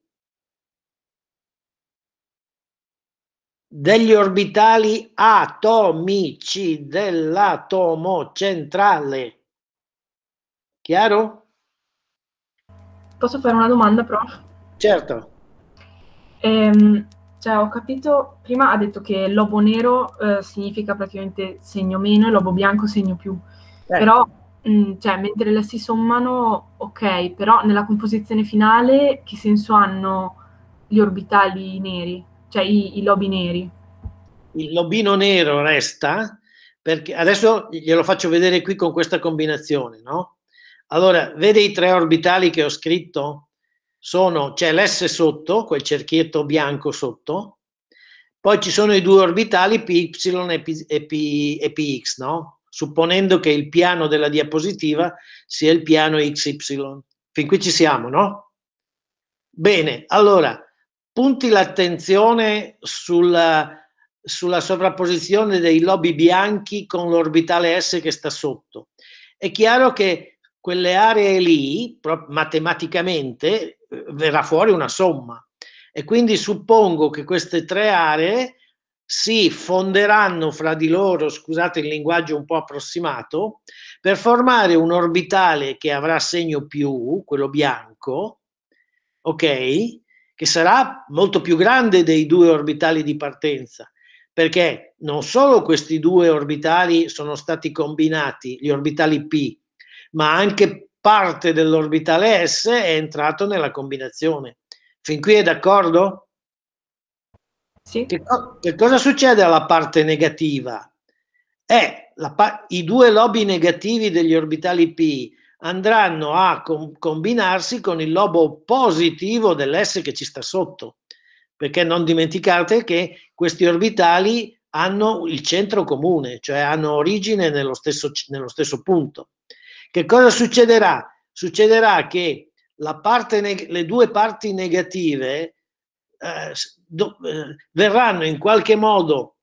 degli orbitali atomici dell'atomo centrale. Chiaro? Posso fare una domanda, prof? Certo. Ehm, cioè, ho capito, prima ha detto che lobo nero eh, significa praticamente segno meno e lobo bianco segno più. Ecco. Però, mh, mm, cioè, mentre le si sommano, ok, però nella composizione finale che senso hanno gli orbitali neri, cioè i, i lobi neri? Il lobino nero resta, perché adesso glielo faccio vedere qui con questa combinazione, no? Allora, vede i tre orbitali che ho scritto? sono, c'è l'S sotto, quel cerchietto bianco sotto, poi ci sono i due orbitali PY e, P, e, P, e PX, no? supponendo che il piano della diapositiva sia il piano XY. Fin qui ci siamo, no? Bene, allora, punti l'attenzione sulla, sulla sovrapposizione dei lobi bianchi con l'orbitale S che sta sotto. È chiaro che quelle aree lì, matematicamente, eh, verrà fuori una somma. E quindi suppongo che queste tre aree si fonderanno fra di loro, scusate il linguaggio un po' approssimato, per formare un orbitale che avrà segno più, quello bianco, ok? Che sarà molto più grande dei due orbitali di partenza, perché non solo questi due orbitali sono stati combinati, gli orbitali P, ma anche parte dell'orbitale S è entrato nella combinazione. Fin qui è d'accordo? Sì. Che, che, cosa succede alla parte negativa? Eh, pa I due lobi negativi degli orbitali P andranno a com combinarsi con il lobo positivo dell'S che ci sta sotto, perché non dimenticate che questi orbitali hanno il centro comune, cioè hanno origine nello stesso, nello stesso punto. Che cosa succederà? Succederà che le due parti negative eh, do, eh, verranno in qualche modo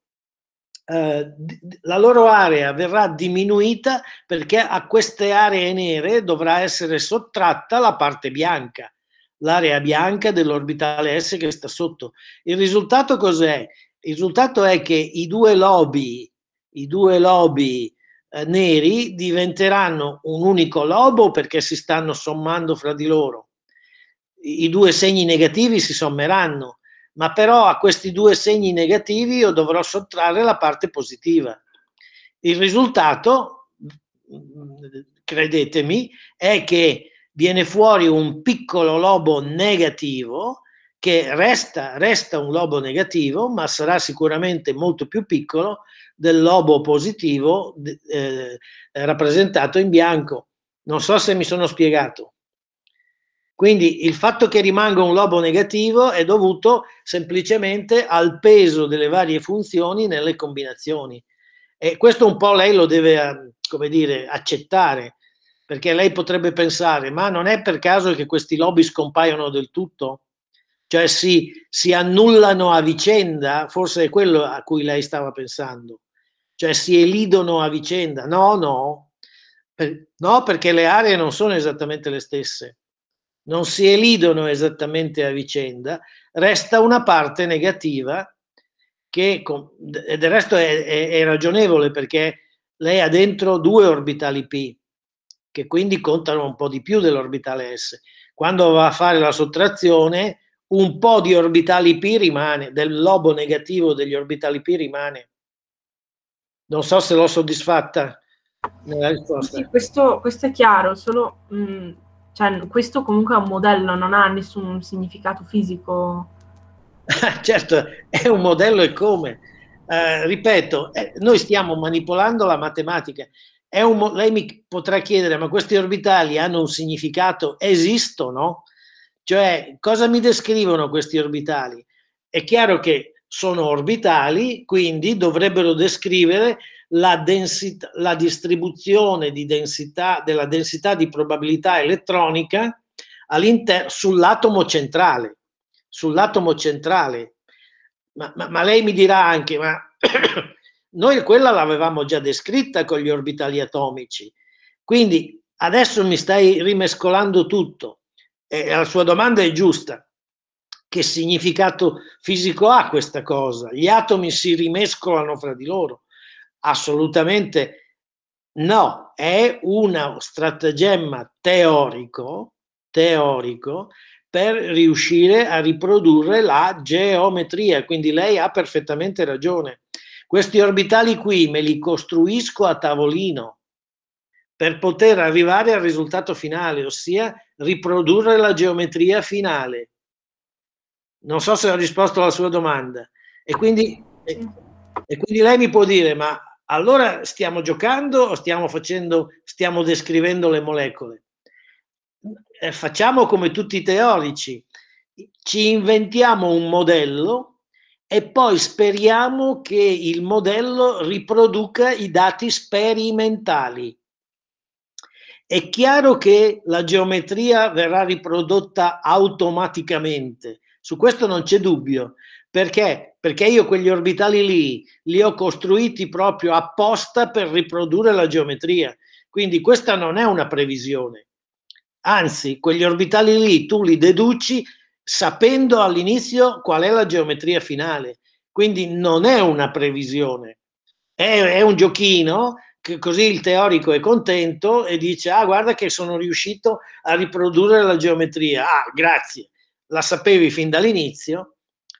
eh, la loro area verrà diminuita perché a queste aree nere dovrà essere sottratta la parte bianca, l'area bianca dell'orbitale S che sta sotto. Il risultato cos'è? Il risultato è che i due lobi, i due lobi eh, neri diventeranno un unico lobo perché si stanno sommando fra di loro. I, I due segni negativi si sommeranno, ma però a questi due segni negativi io dovrò sottrarre la parte positiva. Il risultato, credetemi, è che viene fuori un piccolo lobo negativo che resta, resta un lobo negativo, ma sarà sicuramente molto più piccolo del lobo positivo eh, rappresentato in bianco. Non so se mi sono spiegato. Quindi il fatto che rimanga un lobo negativo è dovuto semplicemente al peso delle varie funzioni nelle combinazioni. E questo un po' lei lo deve, ehm, come dire, accettare, perché lei potrebbe pensare, ma non è per caso che questi lobi scompaiono del tutto? Cioè si, si annullano a vicenda? Forse è quello a cui lei stava pensando cioè si elidono a vicenda. No, no, per, no, perché le aree non sono esattamente le stesse, non si elidono esattamente a vicenda, resta una parte negativa che e del resto è, è, è ragionevole perché lei ha dentro due orbitali P, che quindi contano un po' di più dell'orbitale S. Quando va a fare la sottrazione, un po' di orbitali P rimane, del lobo negativo degli orbitali P rimane. Non so se l'ho soddisfatta nella eh, risposta. Sì, questo, questo, è chiaro, solo mh, mm, cioè, questo comunque è un modello, non ha nessun significato fisico. certo, è un modello e come. Eh, ripeto, eh, noi stiamo manipolando la matematica. Un, lei mi potrà chiedere, ma questi orbitali hanno un significato? Esistono? Cioè, cosa mi descrivono questi orbitali? È chiaro che sono orbitali, quindi dovrebbero descrivere la, densità, la distribuzione di densità, della densità di probabilità elettronica sull'atomo centrale. Sull'atomo centrale. Ma, ma, ma, lei mi dirà anche, ma noi quella l'avevamo già descritta con gli orbitali atomici, quindi adesso mi stai rimescolando tutto. E la sua domanda è giusta che significato fisico ha questa cosa? Gli atomi si rimescolano fra di loro? Assolutamente no, è uno stratagemma teorico, teorico per riuscire a riprodurre la geometria, quindi lei ha perfettamente ragione. Questi orbitali qui me li costruisco a tavolino per poter arrivare al risultato finale, ossia riprodurre la geometria finale non so se ho risposto alla sua domanda. E quindi, e, e quindi lei mi può dire, ma allora stiamo giocando o stiamo, facendo, stiamo descrivendo le molecole? Eh, facciamo come tutti i teorici, ci inventiamo un modello e poi speriamo che il modello riproduca i dati sperimentali. È chiaro che la geometria verrà riprodotta automaticamente, su questo non c'è dubbio. Perché? Perché io quegli orbitali lì li ho costruiti proprio apposta per riprodurre la geometria. Quindi questa non è una previsione. Anzi, quegli orbitali lì tu li deduci sapendo all'inizio qual è la geometria finale. Quindi non è una previsione, è, è un giochino che così il teorico è contento e dice ah guarda che sono riuscito a riprodurre la geometria, ah grazie, la sapevi fin dall'inizio,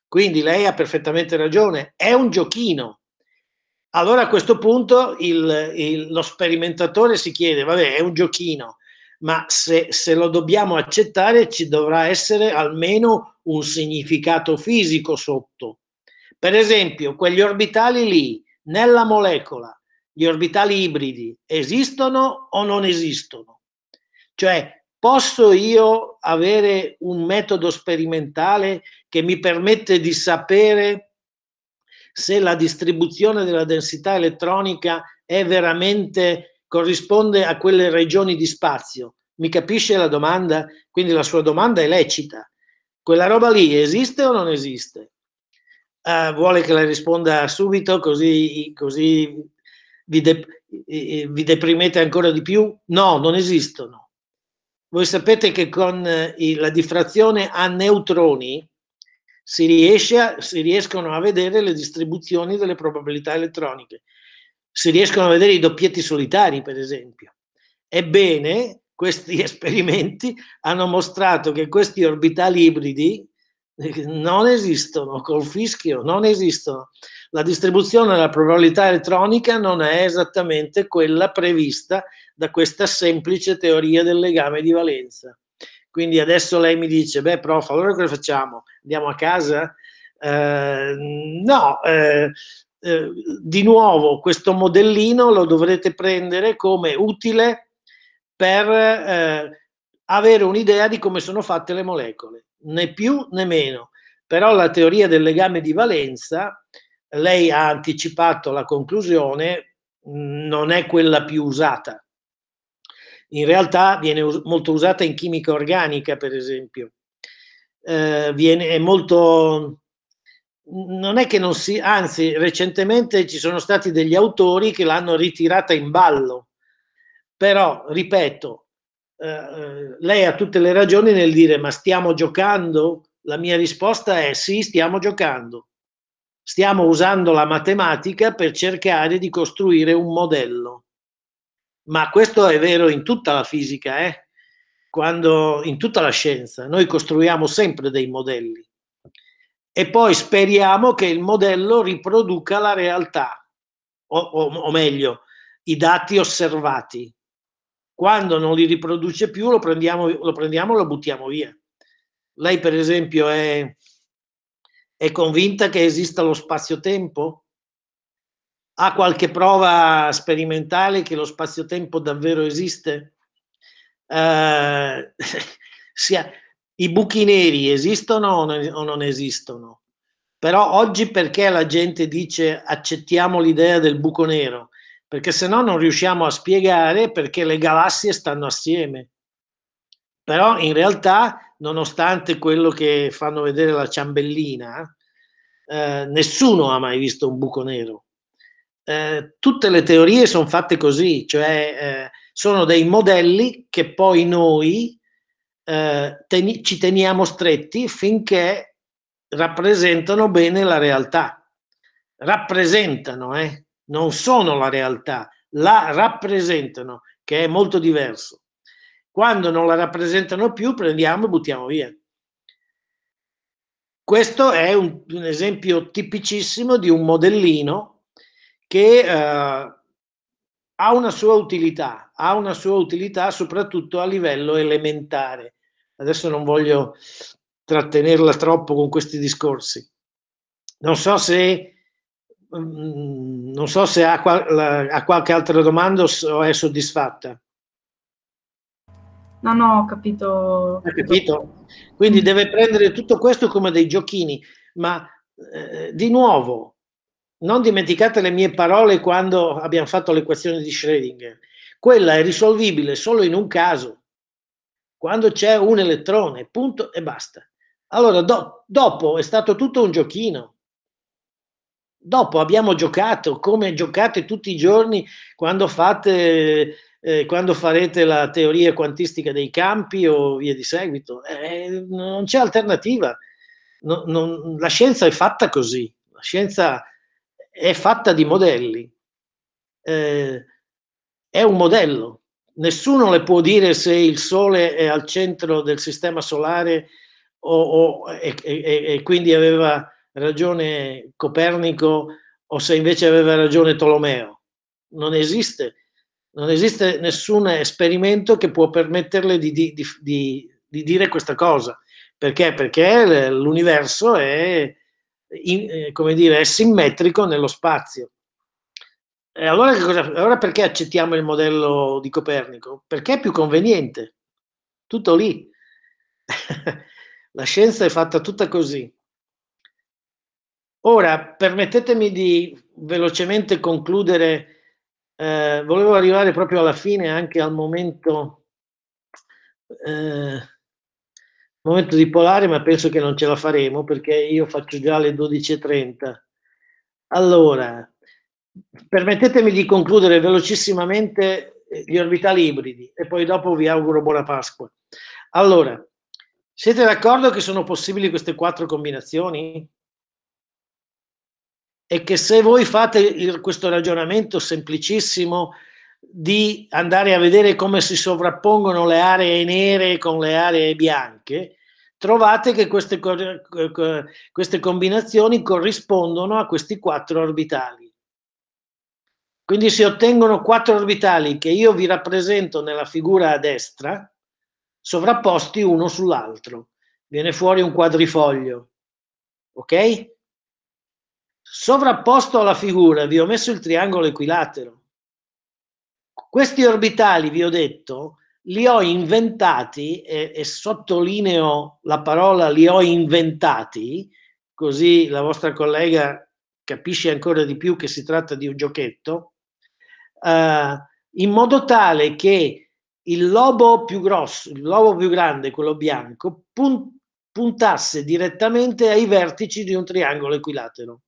quindi lei ha perfettamente ragione, è un giochino. Allora a questo punto il, il, lo sperimentatore si chiede, vabbè, è un giochino, ma se, se, lo dobbiamo accettare ci dovrà essere almeno un significato fisico sotto. Per esempio, quegli orbitali lì, nella molecola, gli orbitali ibridi, esistono o non esistono? Cioè, posso io avere un metodo sperimentale che mi permette di sapere se la distribuzione della densità elettronica è veramente corrisponde a quelle regioni di spazio? Mi capisce la domanda? Quindi la sua domanda è lecita. Quella roba lì esiste o non esiste? Uh, vuole che la risponda subito così, così vi, de- eh, eh, vi deprimete ancora di più? No, non esistono voi sapete che con eh, la diffrazione a neutroni si, riesce a, si riescono a vedere le distribuzioni delle probabilità elettroniche, si riescono a vedere i doppietti solitari, per esempio. Ebbene, questi esperimenti hanno mostrato che questi orbitali ibridi eh, non esistono, col fischio non esistono. La distribuzione della probabilità elettronica non è esattamente quella prevista da questa semplice teoria del legame di valenza. Quindi adesso lei mi dice, beh prof, allora cosa facciamo? Andiamo a casa? Eh, no, eh, eh, di nuovo questo modellino lo dovrete prendere come utile per eh, avere un'idea di come sono fatte le molecole, né più né meno. Però la teoria del legame di valenza, lei ha anticipato la conclusione, non è quella più usata in realtà viene us- molto usata in chimica organica, per esempio. Eh, viene, è molto... Non è che non si... Anzi, recentemente ci sono stati degli autori che l'hanno ritirata in ballo. Però, ripeto, eh, eh, lei ha tutte le ragioni nel dire ma stiamo giocando? La mia risposta è sì, stiamo giocando. Stiamo usando la matematica per cercare di costruire un modello ma questo è vero in tutta la fisica, eh? Quando, in tutta la scienza. Noi costruiamo sempre dei modelli e poi speriamo che il modello riproduca la realtà, o, o, o meglio, i dati osservati. Quando non li riproduce più lo prendiamo, lo prendiamo e lo buttiamo via. Lei per esempio è, è convinta che esista lo spazio-tempo? ha qualche prova sperimentale che lo spazio-tempo davvero esiste? Eh, sia, I buchi neri esistono o, o non esistono? Però oggi perché la gente dice accettiamo l'idea del buco nero? Perché se no non riusciamo a spiegare perché le galassie stanno assieme. Però in realtà, nonostante quello che fanno vedere la ciambellina, eh, nessuno ha mai visto un buco nero eh, tutte le teorie sono fatte così, cioè eh, sono dei modelli che poi noi eh, teni- ci teniamo stretti finché rappresentano bene la realtà. Rappresentano, eh, non sono la realtà, la rappresentano, che è molto diverso. Quando non la rappresentano più, prendiamo e buttiamo via. Questo è un, un esempio tipicissimo di un modellino che eh, ha una sua utilità, ha una sua utilità soprattutto a livello elementare. Adesso non voglio trattenerla troppo con questi discorsi. Non so se, um, non so se ha, qual- la, ha, qualche altra domanda o è soddisfatta. No, no, ho capito. Ha capito? Quindi mm. deve prendere tutto questo come dei giochini, ma eh, di nuovo non dimenticate le mie parole quando abbiamo fatto l'equazione di Schrödinger. Quella è risolvibile solo in un caso, quando c'è un elettrone, punto e basta. Allora, do, dopo è stato tutto un giochino. Dopo abbiamo giocato come giocate tutti i giorni quando, fate, eh, quando farete la teoria quantistica dei campi o via di seguito. Eh, non c'è alternativa. No, non, la scienza è fatta così. La scienza è fatta di modelli. Eh, è un modello. Nessuno le può dire se il Sole è al centro del sistema solare o, o, e, e, e, quindi aveva ragione Copernico o se invece aveva ragione Tolomeo. Non esiste, non esiste nessun esperimento che può permetterle di, di, di, di dire questa cosa. Perché? Perché l'universo è, in, eh, come dire, è simmetrico nello spazio. E allora, che cosa, allora perché accettiamo il modello di Copernico? Perché è più conveniente. Tutto lì. La scienza è fatta tutta così. Ora, permettetemi di velocemente concludere, eh, volevo arrivare proprio alla fine, anche al momento eh, momento di polare, ma penso che non ce la faremo perché io faccio già le 12.30. Allora, permettetemi di concludere velocissimamente eh, gli orbitali ibridi e poi dopo vi auguro buona Pasqua. Allora, siete d'accordo che sono possibili queste quattro combinazioni? E che se voi fate il, questo ragionamento semplicissimo di andare a vedere come si sovrappongono le aree nere con le aree bianche, trovate che queste, queste combinazioni corrispondono a questi quattro orbitali. Quindi si ottengono quattro orbitali che io vi rappresento nella figura a destra, sovrapposti uno sull'altro. Viene fuori un quadrifoglio. Ok? Sovrapposto alla figura vi ho messo il triangolo equilatero questi orbitali, vi ho detto, li ho inventati e, e, sottolineo la parola li ho inventati, così la vostra collega capisce ancora di più che si tratta di un giochetto, eh, in modo tale che il lobo più grosso, il lobo più grande, quello bianco, pun- puntasse direttamente ai vertici di un triangolo equilatero.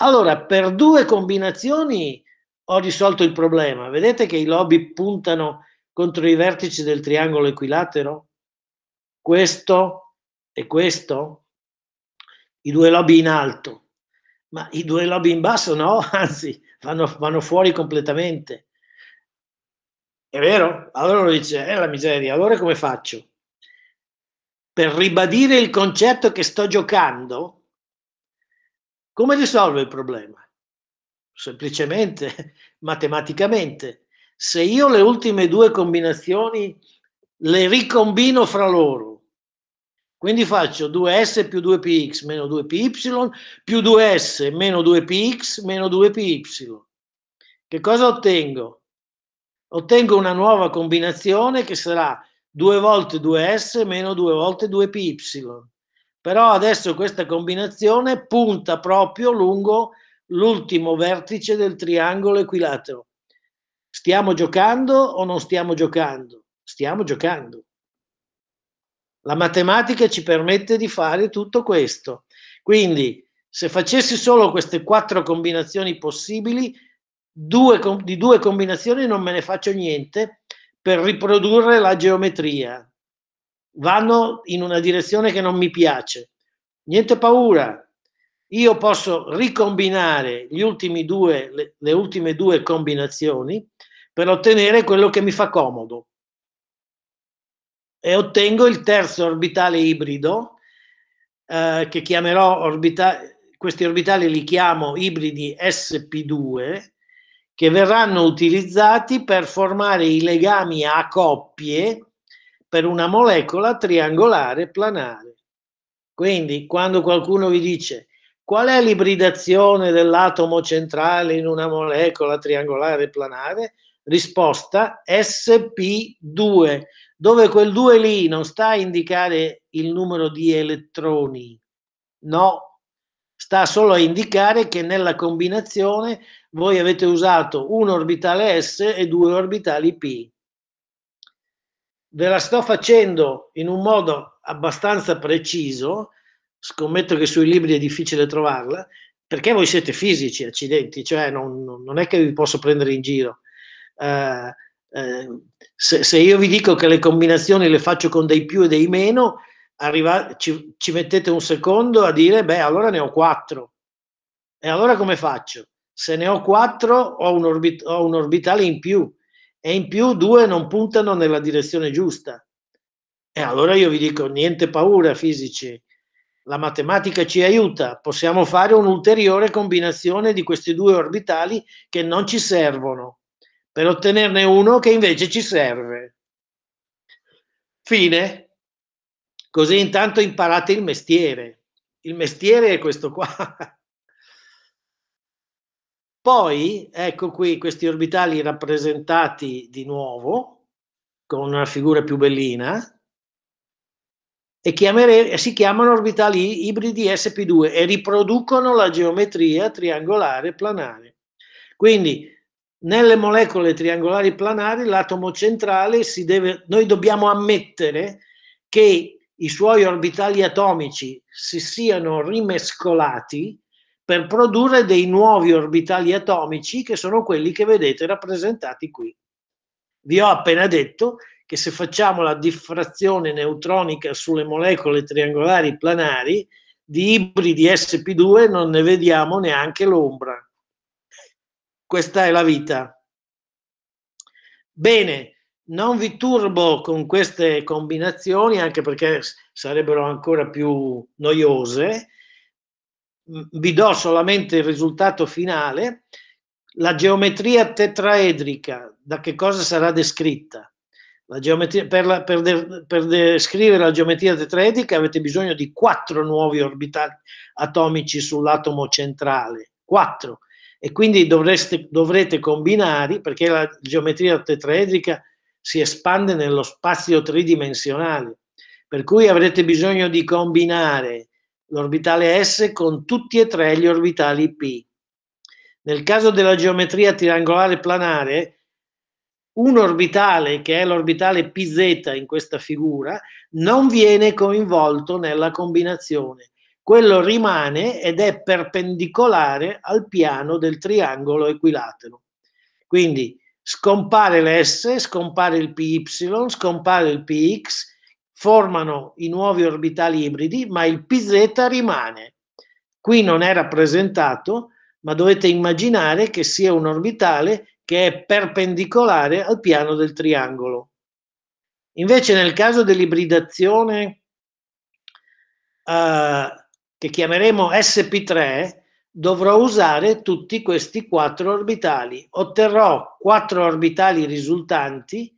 Allora, per due combinazioni ho risolto il problema. Vedete che i lobby puntano contro i vertici del triangolo equilatero? Questo e questo? I due lobby in alto. Ma i due lobby in basso no, anzi, vanno, vanno fuori completamente. È vero? Allora lo dice, è eh, la miseria, allora come faccio? Per ribadire il concetto che sto giocando, come risolvo il problema? semplicemente matematicamente. Se io le ultime due combinazioni le ricombino fra loro, quindi faccio 2s più 2px meno 2py più 2s meno 2px meno 2py. Che cosa ottengo? Ottengo una nuova combinazione che sarà 2 volte 2s meno 2 volte 2py. Però adesso questa combinazione punta proprio lungo l'ultimo vertice del triangolo equilatero. Stiamo giocando o non stiamo giocando? Stiamo giocando. La matematica ci permette di fare tutto questo. Quindi, se facessi solo queste quattro combinazioni possibili, due, di due combinazioni non me ne faccio niente per riprodurre la geometria. Vanno in una direzione che non mi piace. Niente paura, io posso ricombinare gli ultimi due, le, le ultime due combinazioni per ottenere quello che mi fa comodo. E ottengo il terzo orbitale ibrido, eh, che chiamerò orbitale, questi orbitali li chiamo ibridi sp2, che verranno utilizzati per formare i legami a coppie per una molecola triangolare planare. Quindi, quando qualcuno vi dice Qual è l'ibridazione dell'atomo centrale in una molecola triangolare planare? Risposta SP2, dove quel 2 lì non sta a indicare il numero di elettroni, no, sta solo a indicare che nella combinazione voi avete usato un orbitale S e due orbitali P. Ve la sto facendo in un modo abbastanza preciso scommetto che sui libri è difficile trovarla, perché voi siete fisici, accidenti, cioè non, non è che vi posso prendere in giro. Eh, eh, se, se, io vi dico che le combinazioni le faccio con dei più e dei meno, arriva, ci, ci, mettete un secondo a dire, beh, allora ne ho quattro. E allora come faccio? Se ne ho quattro ho un, orbit- ho un orbitale in più e in più due non puntano nella direzione giusta. E allora io vi dico, niente paura fisici, la matematica ci aiuta, possiamo fare un'ulteriore combinazione di questi due orbitali che non ci servono, per ottenerne uno che invece ci serve. Fine. Così intanto imparate il mestiere. Il mestiere è questo qua. Poi, ecco qui questi orbitali rappresentati di nuovo, con una figura più bellina, e chiamere, si chiamano orbitali ibridi SP2 e riproducono la geometria triangolare planare. Quindi nelle molecole triangolari planari l'atomo centrale si deve, noi dobbiamo ammettere che i suoi orbitali atomici si siano rimescolati per produrre dei nuovi orbitali atomici che sono quelli che vedete rappresentati qui. Vi ho appena detto che se facciamo la diffrazione neutronica sulle molecole triangolari planari, di ibridi sp2 non ne vediamo neanche l'ombra. Questa è la vita. Bene, non vi turbo con queste combinazioni, anche perché sarebbero ancora più noiose. Vi do solamente il risultato finale. La geometria tetraedrica, da che cosa sarà descritta? geometria, per, la, per, de, per, descrivere la geometria tetraedrica avete bisogno di quattro nuovi orbitali atomici sull'atomo centrale, quattro. E quindi dovreste, dovrete combinare, perché la geometria tetraedrica si espande nello spazio tridimensionale, per cui avrete bisogno di combinare l'orbitale S con tutti e tre gli orbitali P. Nel caso della geometria triangolare planare, un orbitale, che è l'orbitale Pz in questa figura, non viene coinvolto nella combinazione. Quello rimane ed è perpendicolare al piano del triangolo equilatero. Quindi scompare l'S, scompare il PY, scompare il PX, formano i nuovi orbitali ibridi, ma il Pz rimane. Qui non è rappresentato, ma dovete immaginare che sia un orbitale che è perpendicolare al piano del triangolo. Invece nel caso dell'ibridazione eh, che chiameremo SP3, dovrò usare tutti questi quattro orbitali. Otterrò quattro orbitali risultanti,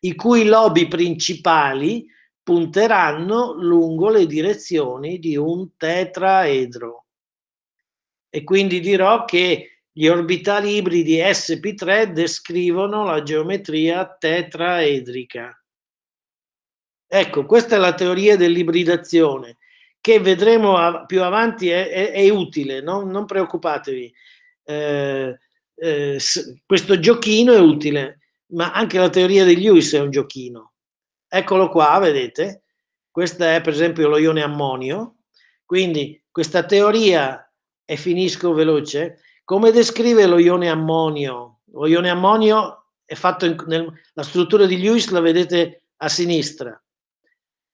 i cui lobi principali punteranno lungo le direzioni di un tetraedro. E quindi dirò che gli orbitali ibridi sp3 descrivono la geometria tetraedrica. Ecco, questa è la teoria dell'ibridazione che vedremo av- più avanti è, è, è utile, no? non preoccupatevi. Eh, eh, s- questo giochino è utile, ma anche la teoria degli Lewis è un giochino. Eccolo qua, vedete? Questo è per esempio lo ione ammonio. Quindi questa teoria, e finisco veloce, come descrive lo ione ammonio? Lo ione ammonio è fatto in, nel, la struttura di Lewis la vedete a sinistra.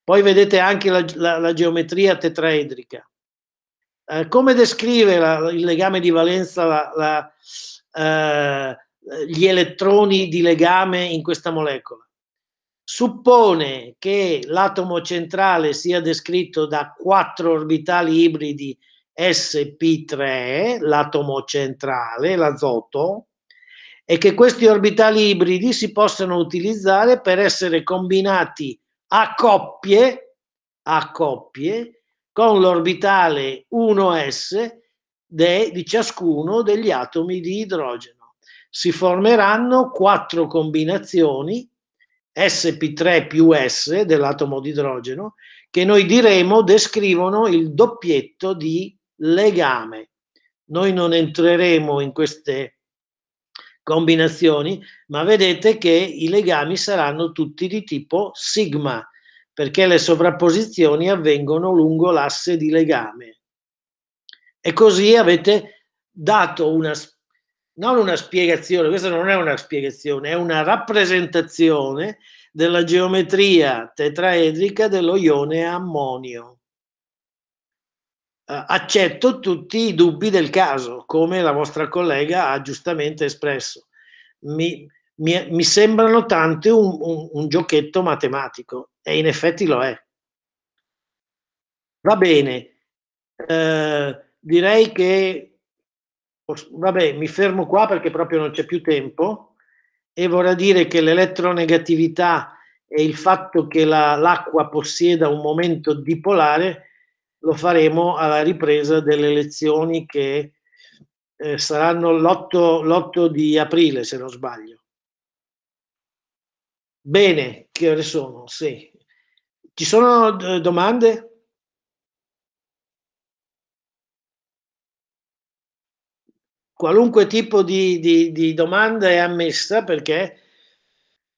Poi vedete anche la, la, la geometria tetraedrica. Eh, come descrive la, il legame di valenza eh, gli elettroni di legame in questa molecola? Suppone che l'atomo centrale sia descritto da quattro orbitali ibridi sp3, l'atomo centrale, l'azoto, e che questi orbitali ibridi si possano utilizzare per essere combinati a coppie, a coppie con l'orbitale 1s de, di ciascuno degli atomi di idrogeno. Si formeranno quattro combinazioni sp3 più s dell'atomo di idrogeno che noi diremo descrivono il doppietto di legame. Noi non entreremo in queste combinazioni, ma vedete che i legami saranno tutti di tipo sigma, perché le sovrapposizioni avvengono lungo l'asse di legame. E così avete dato una, non una spiegazione, questa non è una spiegazione, è una rappresentazione della geometria tetraedrica dello ione ammonio. Eh, accetto tutti i dubbi del caso, come la vostra collega ha giustamente espresso. Mi, mi, mi sembrano tante un, un, un giochetto matematico e in effetti lo è. Va bene, eh, direi che vabbè, mi fermo qua perché proprio non c'è più tempo e vorrei dire che l'elettronegatività e il fatto che la, l'acqua possieda un momento dipolare lo faremo alla ripresa delle elezioni che eh, saranno l'8, di aprile, se non sbaglio. Bene, che ore sono? Sì. Ci sono d- eh, domande? Qualunque tipo di, di, di domanda è ammessa perché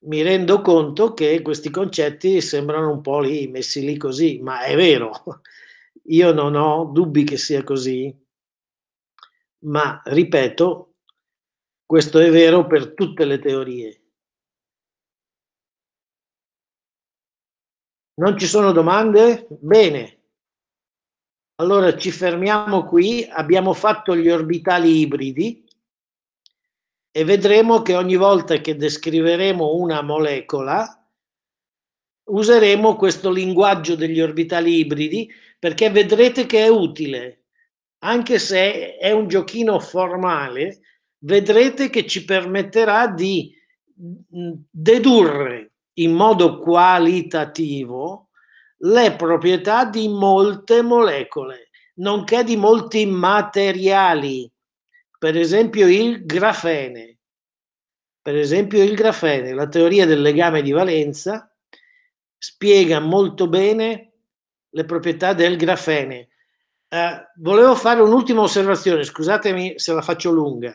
mi rendo conto che questi concetti sembrano un po' lì, messi lì così, ma è vero io non ho dubbi che sia così, ma ripeto, questo è vero per tutte le teorie. Non ci sono domande? Bene. Allora ci fermiamo qui, abbiamo fatto gli orbitali ibridi e vedremo che ogni volta che descriveremo una molecola useremo questo linguaggio degli orbitali ibridi perché vedrete che è utile, anche se è un giochino formale, vedrete che ci permetterà di mm, dedurre in modo qualitativo le proprietà di molte molecole, nonché di molti materiali, per esempio il grafene. Per esempio il grafene, la teoria del legame di valenza spiega molto bene le proprietà del grafene. Eh, volevo fare un'ultima osservazione, scusatemi se la faccio lunga.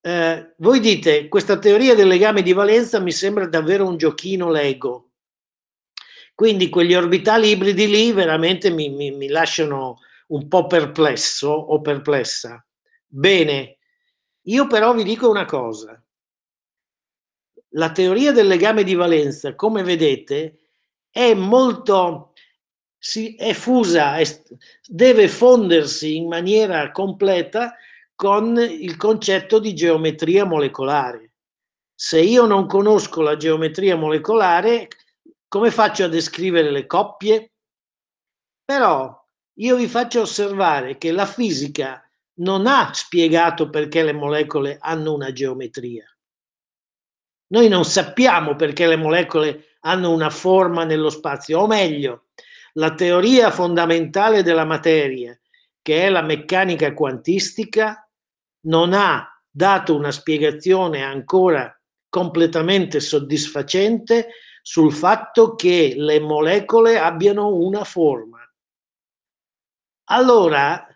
Eh, voi dite, questa teoria del legame di valenza mi sembra davvero un giochino Lego. Quindi quegli orbitali ibridi lì veramente mi, mi, mi lasciano un po' perplesso o perplessa. Bene, io però vi dico una cosa. La teoria del legame di valenza, come vedete, è molto si è fusa, e deve fondersi in maniera completa con il concetto di geometria molecolare. Se io non conosco la geometria molecolare, come faccio a descrivere le coppie? Però io vi faccio osservare che la fisica non ha spiegato perché le molecole hanno una geometria. Noi non sappiamo perché le molecole hanno hanno una forma nello spazio, o meglio, la teoria fondamentale della materia, che è la meccanica quantistica, non ha dato una spiegazione ancora completamente soddisfacente sul fatto che le molecole abbiano una forma. Allora,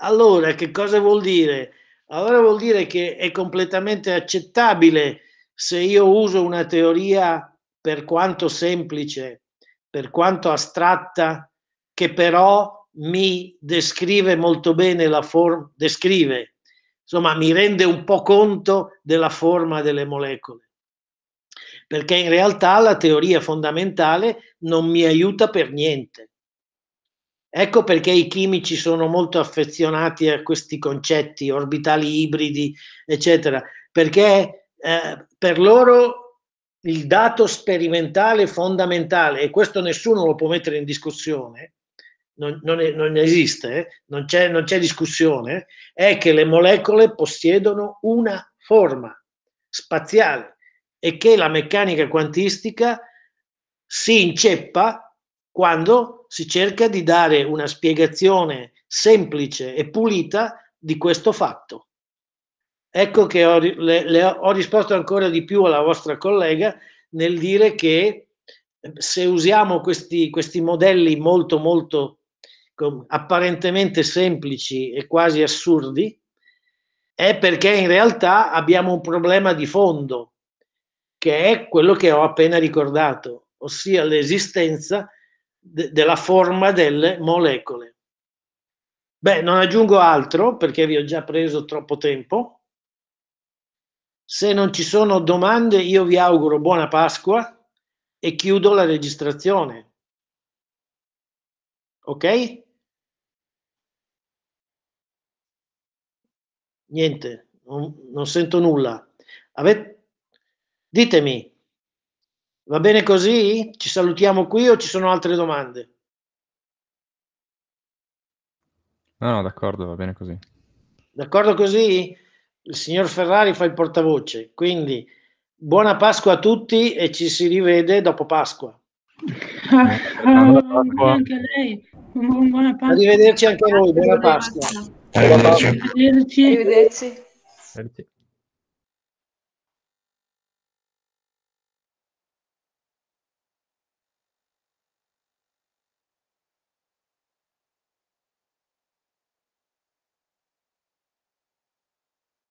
allora che cosa vuol dire? Allora vuol dire che è completamente accettabile se io uso una teoria per quanto semplice, per quanto astratta, che però mi descrive molto bene la forma, descrive, insomma mi rende un po' conto della forma delle molecole. Perché in realtà la teoria fondamentale non mi aiuta per niente. Ecco perché i chimici sono molto affezionati a questi concetti, orbitali ibridi, eccetera, perché eh, per loro il dato sperimentale fondamentale, e questo nessuno lo può mettere in discussione, non, non, non esiste, non c'è, non c'è discussione, è che le molecole possiedono una forma spaziale e che la meccanica quantistica si inceppa quando si cerca di dare una spiegazione semplice e pulita di questo fatto. Ecco che ho, le, le ho risposto ancora di più alla vostra collega nel dire che eh, se usiamo questi, questi modelli molto, molto apparentemente semplici e quasi assurdi, è perché in realtà abbiamo un problema di fondo, che è quello che ho appena ricordato, ossia l'esistenza de- della forma delle molecole. Beh, non aggiungo altro perché vi ho già preso troppo tempo. Se non ci sono domande, io vi auguro buona Pasqua e chiudo la registrazione. Ok? Niente, non, non sento nulla. Avete... Ditemi, va bene così? Ci salutiamo qui o ci sono altre domande? No, no, d'accordo, va bene così. D'accordo così? il signor Ferrari fa il portavoce, quindi buona Pasqua a tutti e ci si rivede dopo Pasqua. Buona Pasqua. Arrivederci anche a voi, buona Pasqua. Arrivederci. Arrivederci. Arrivederci.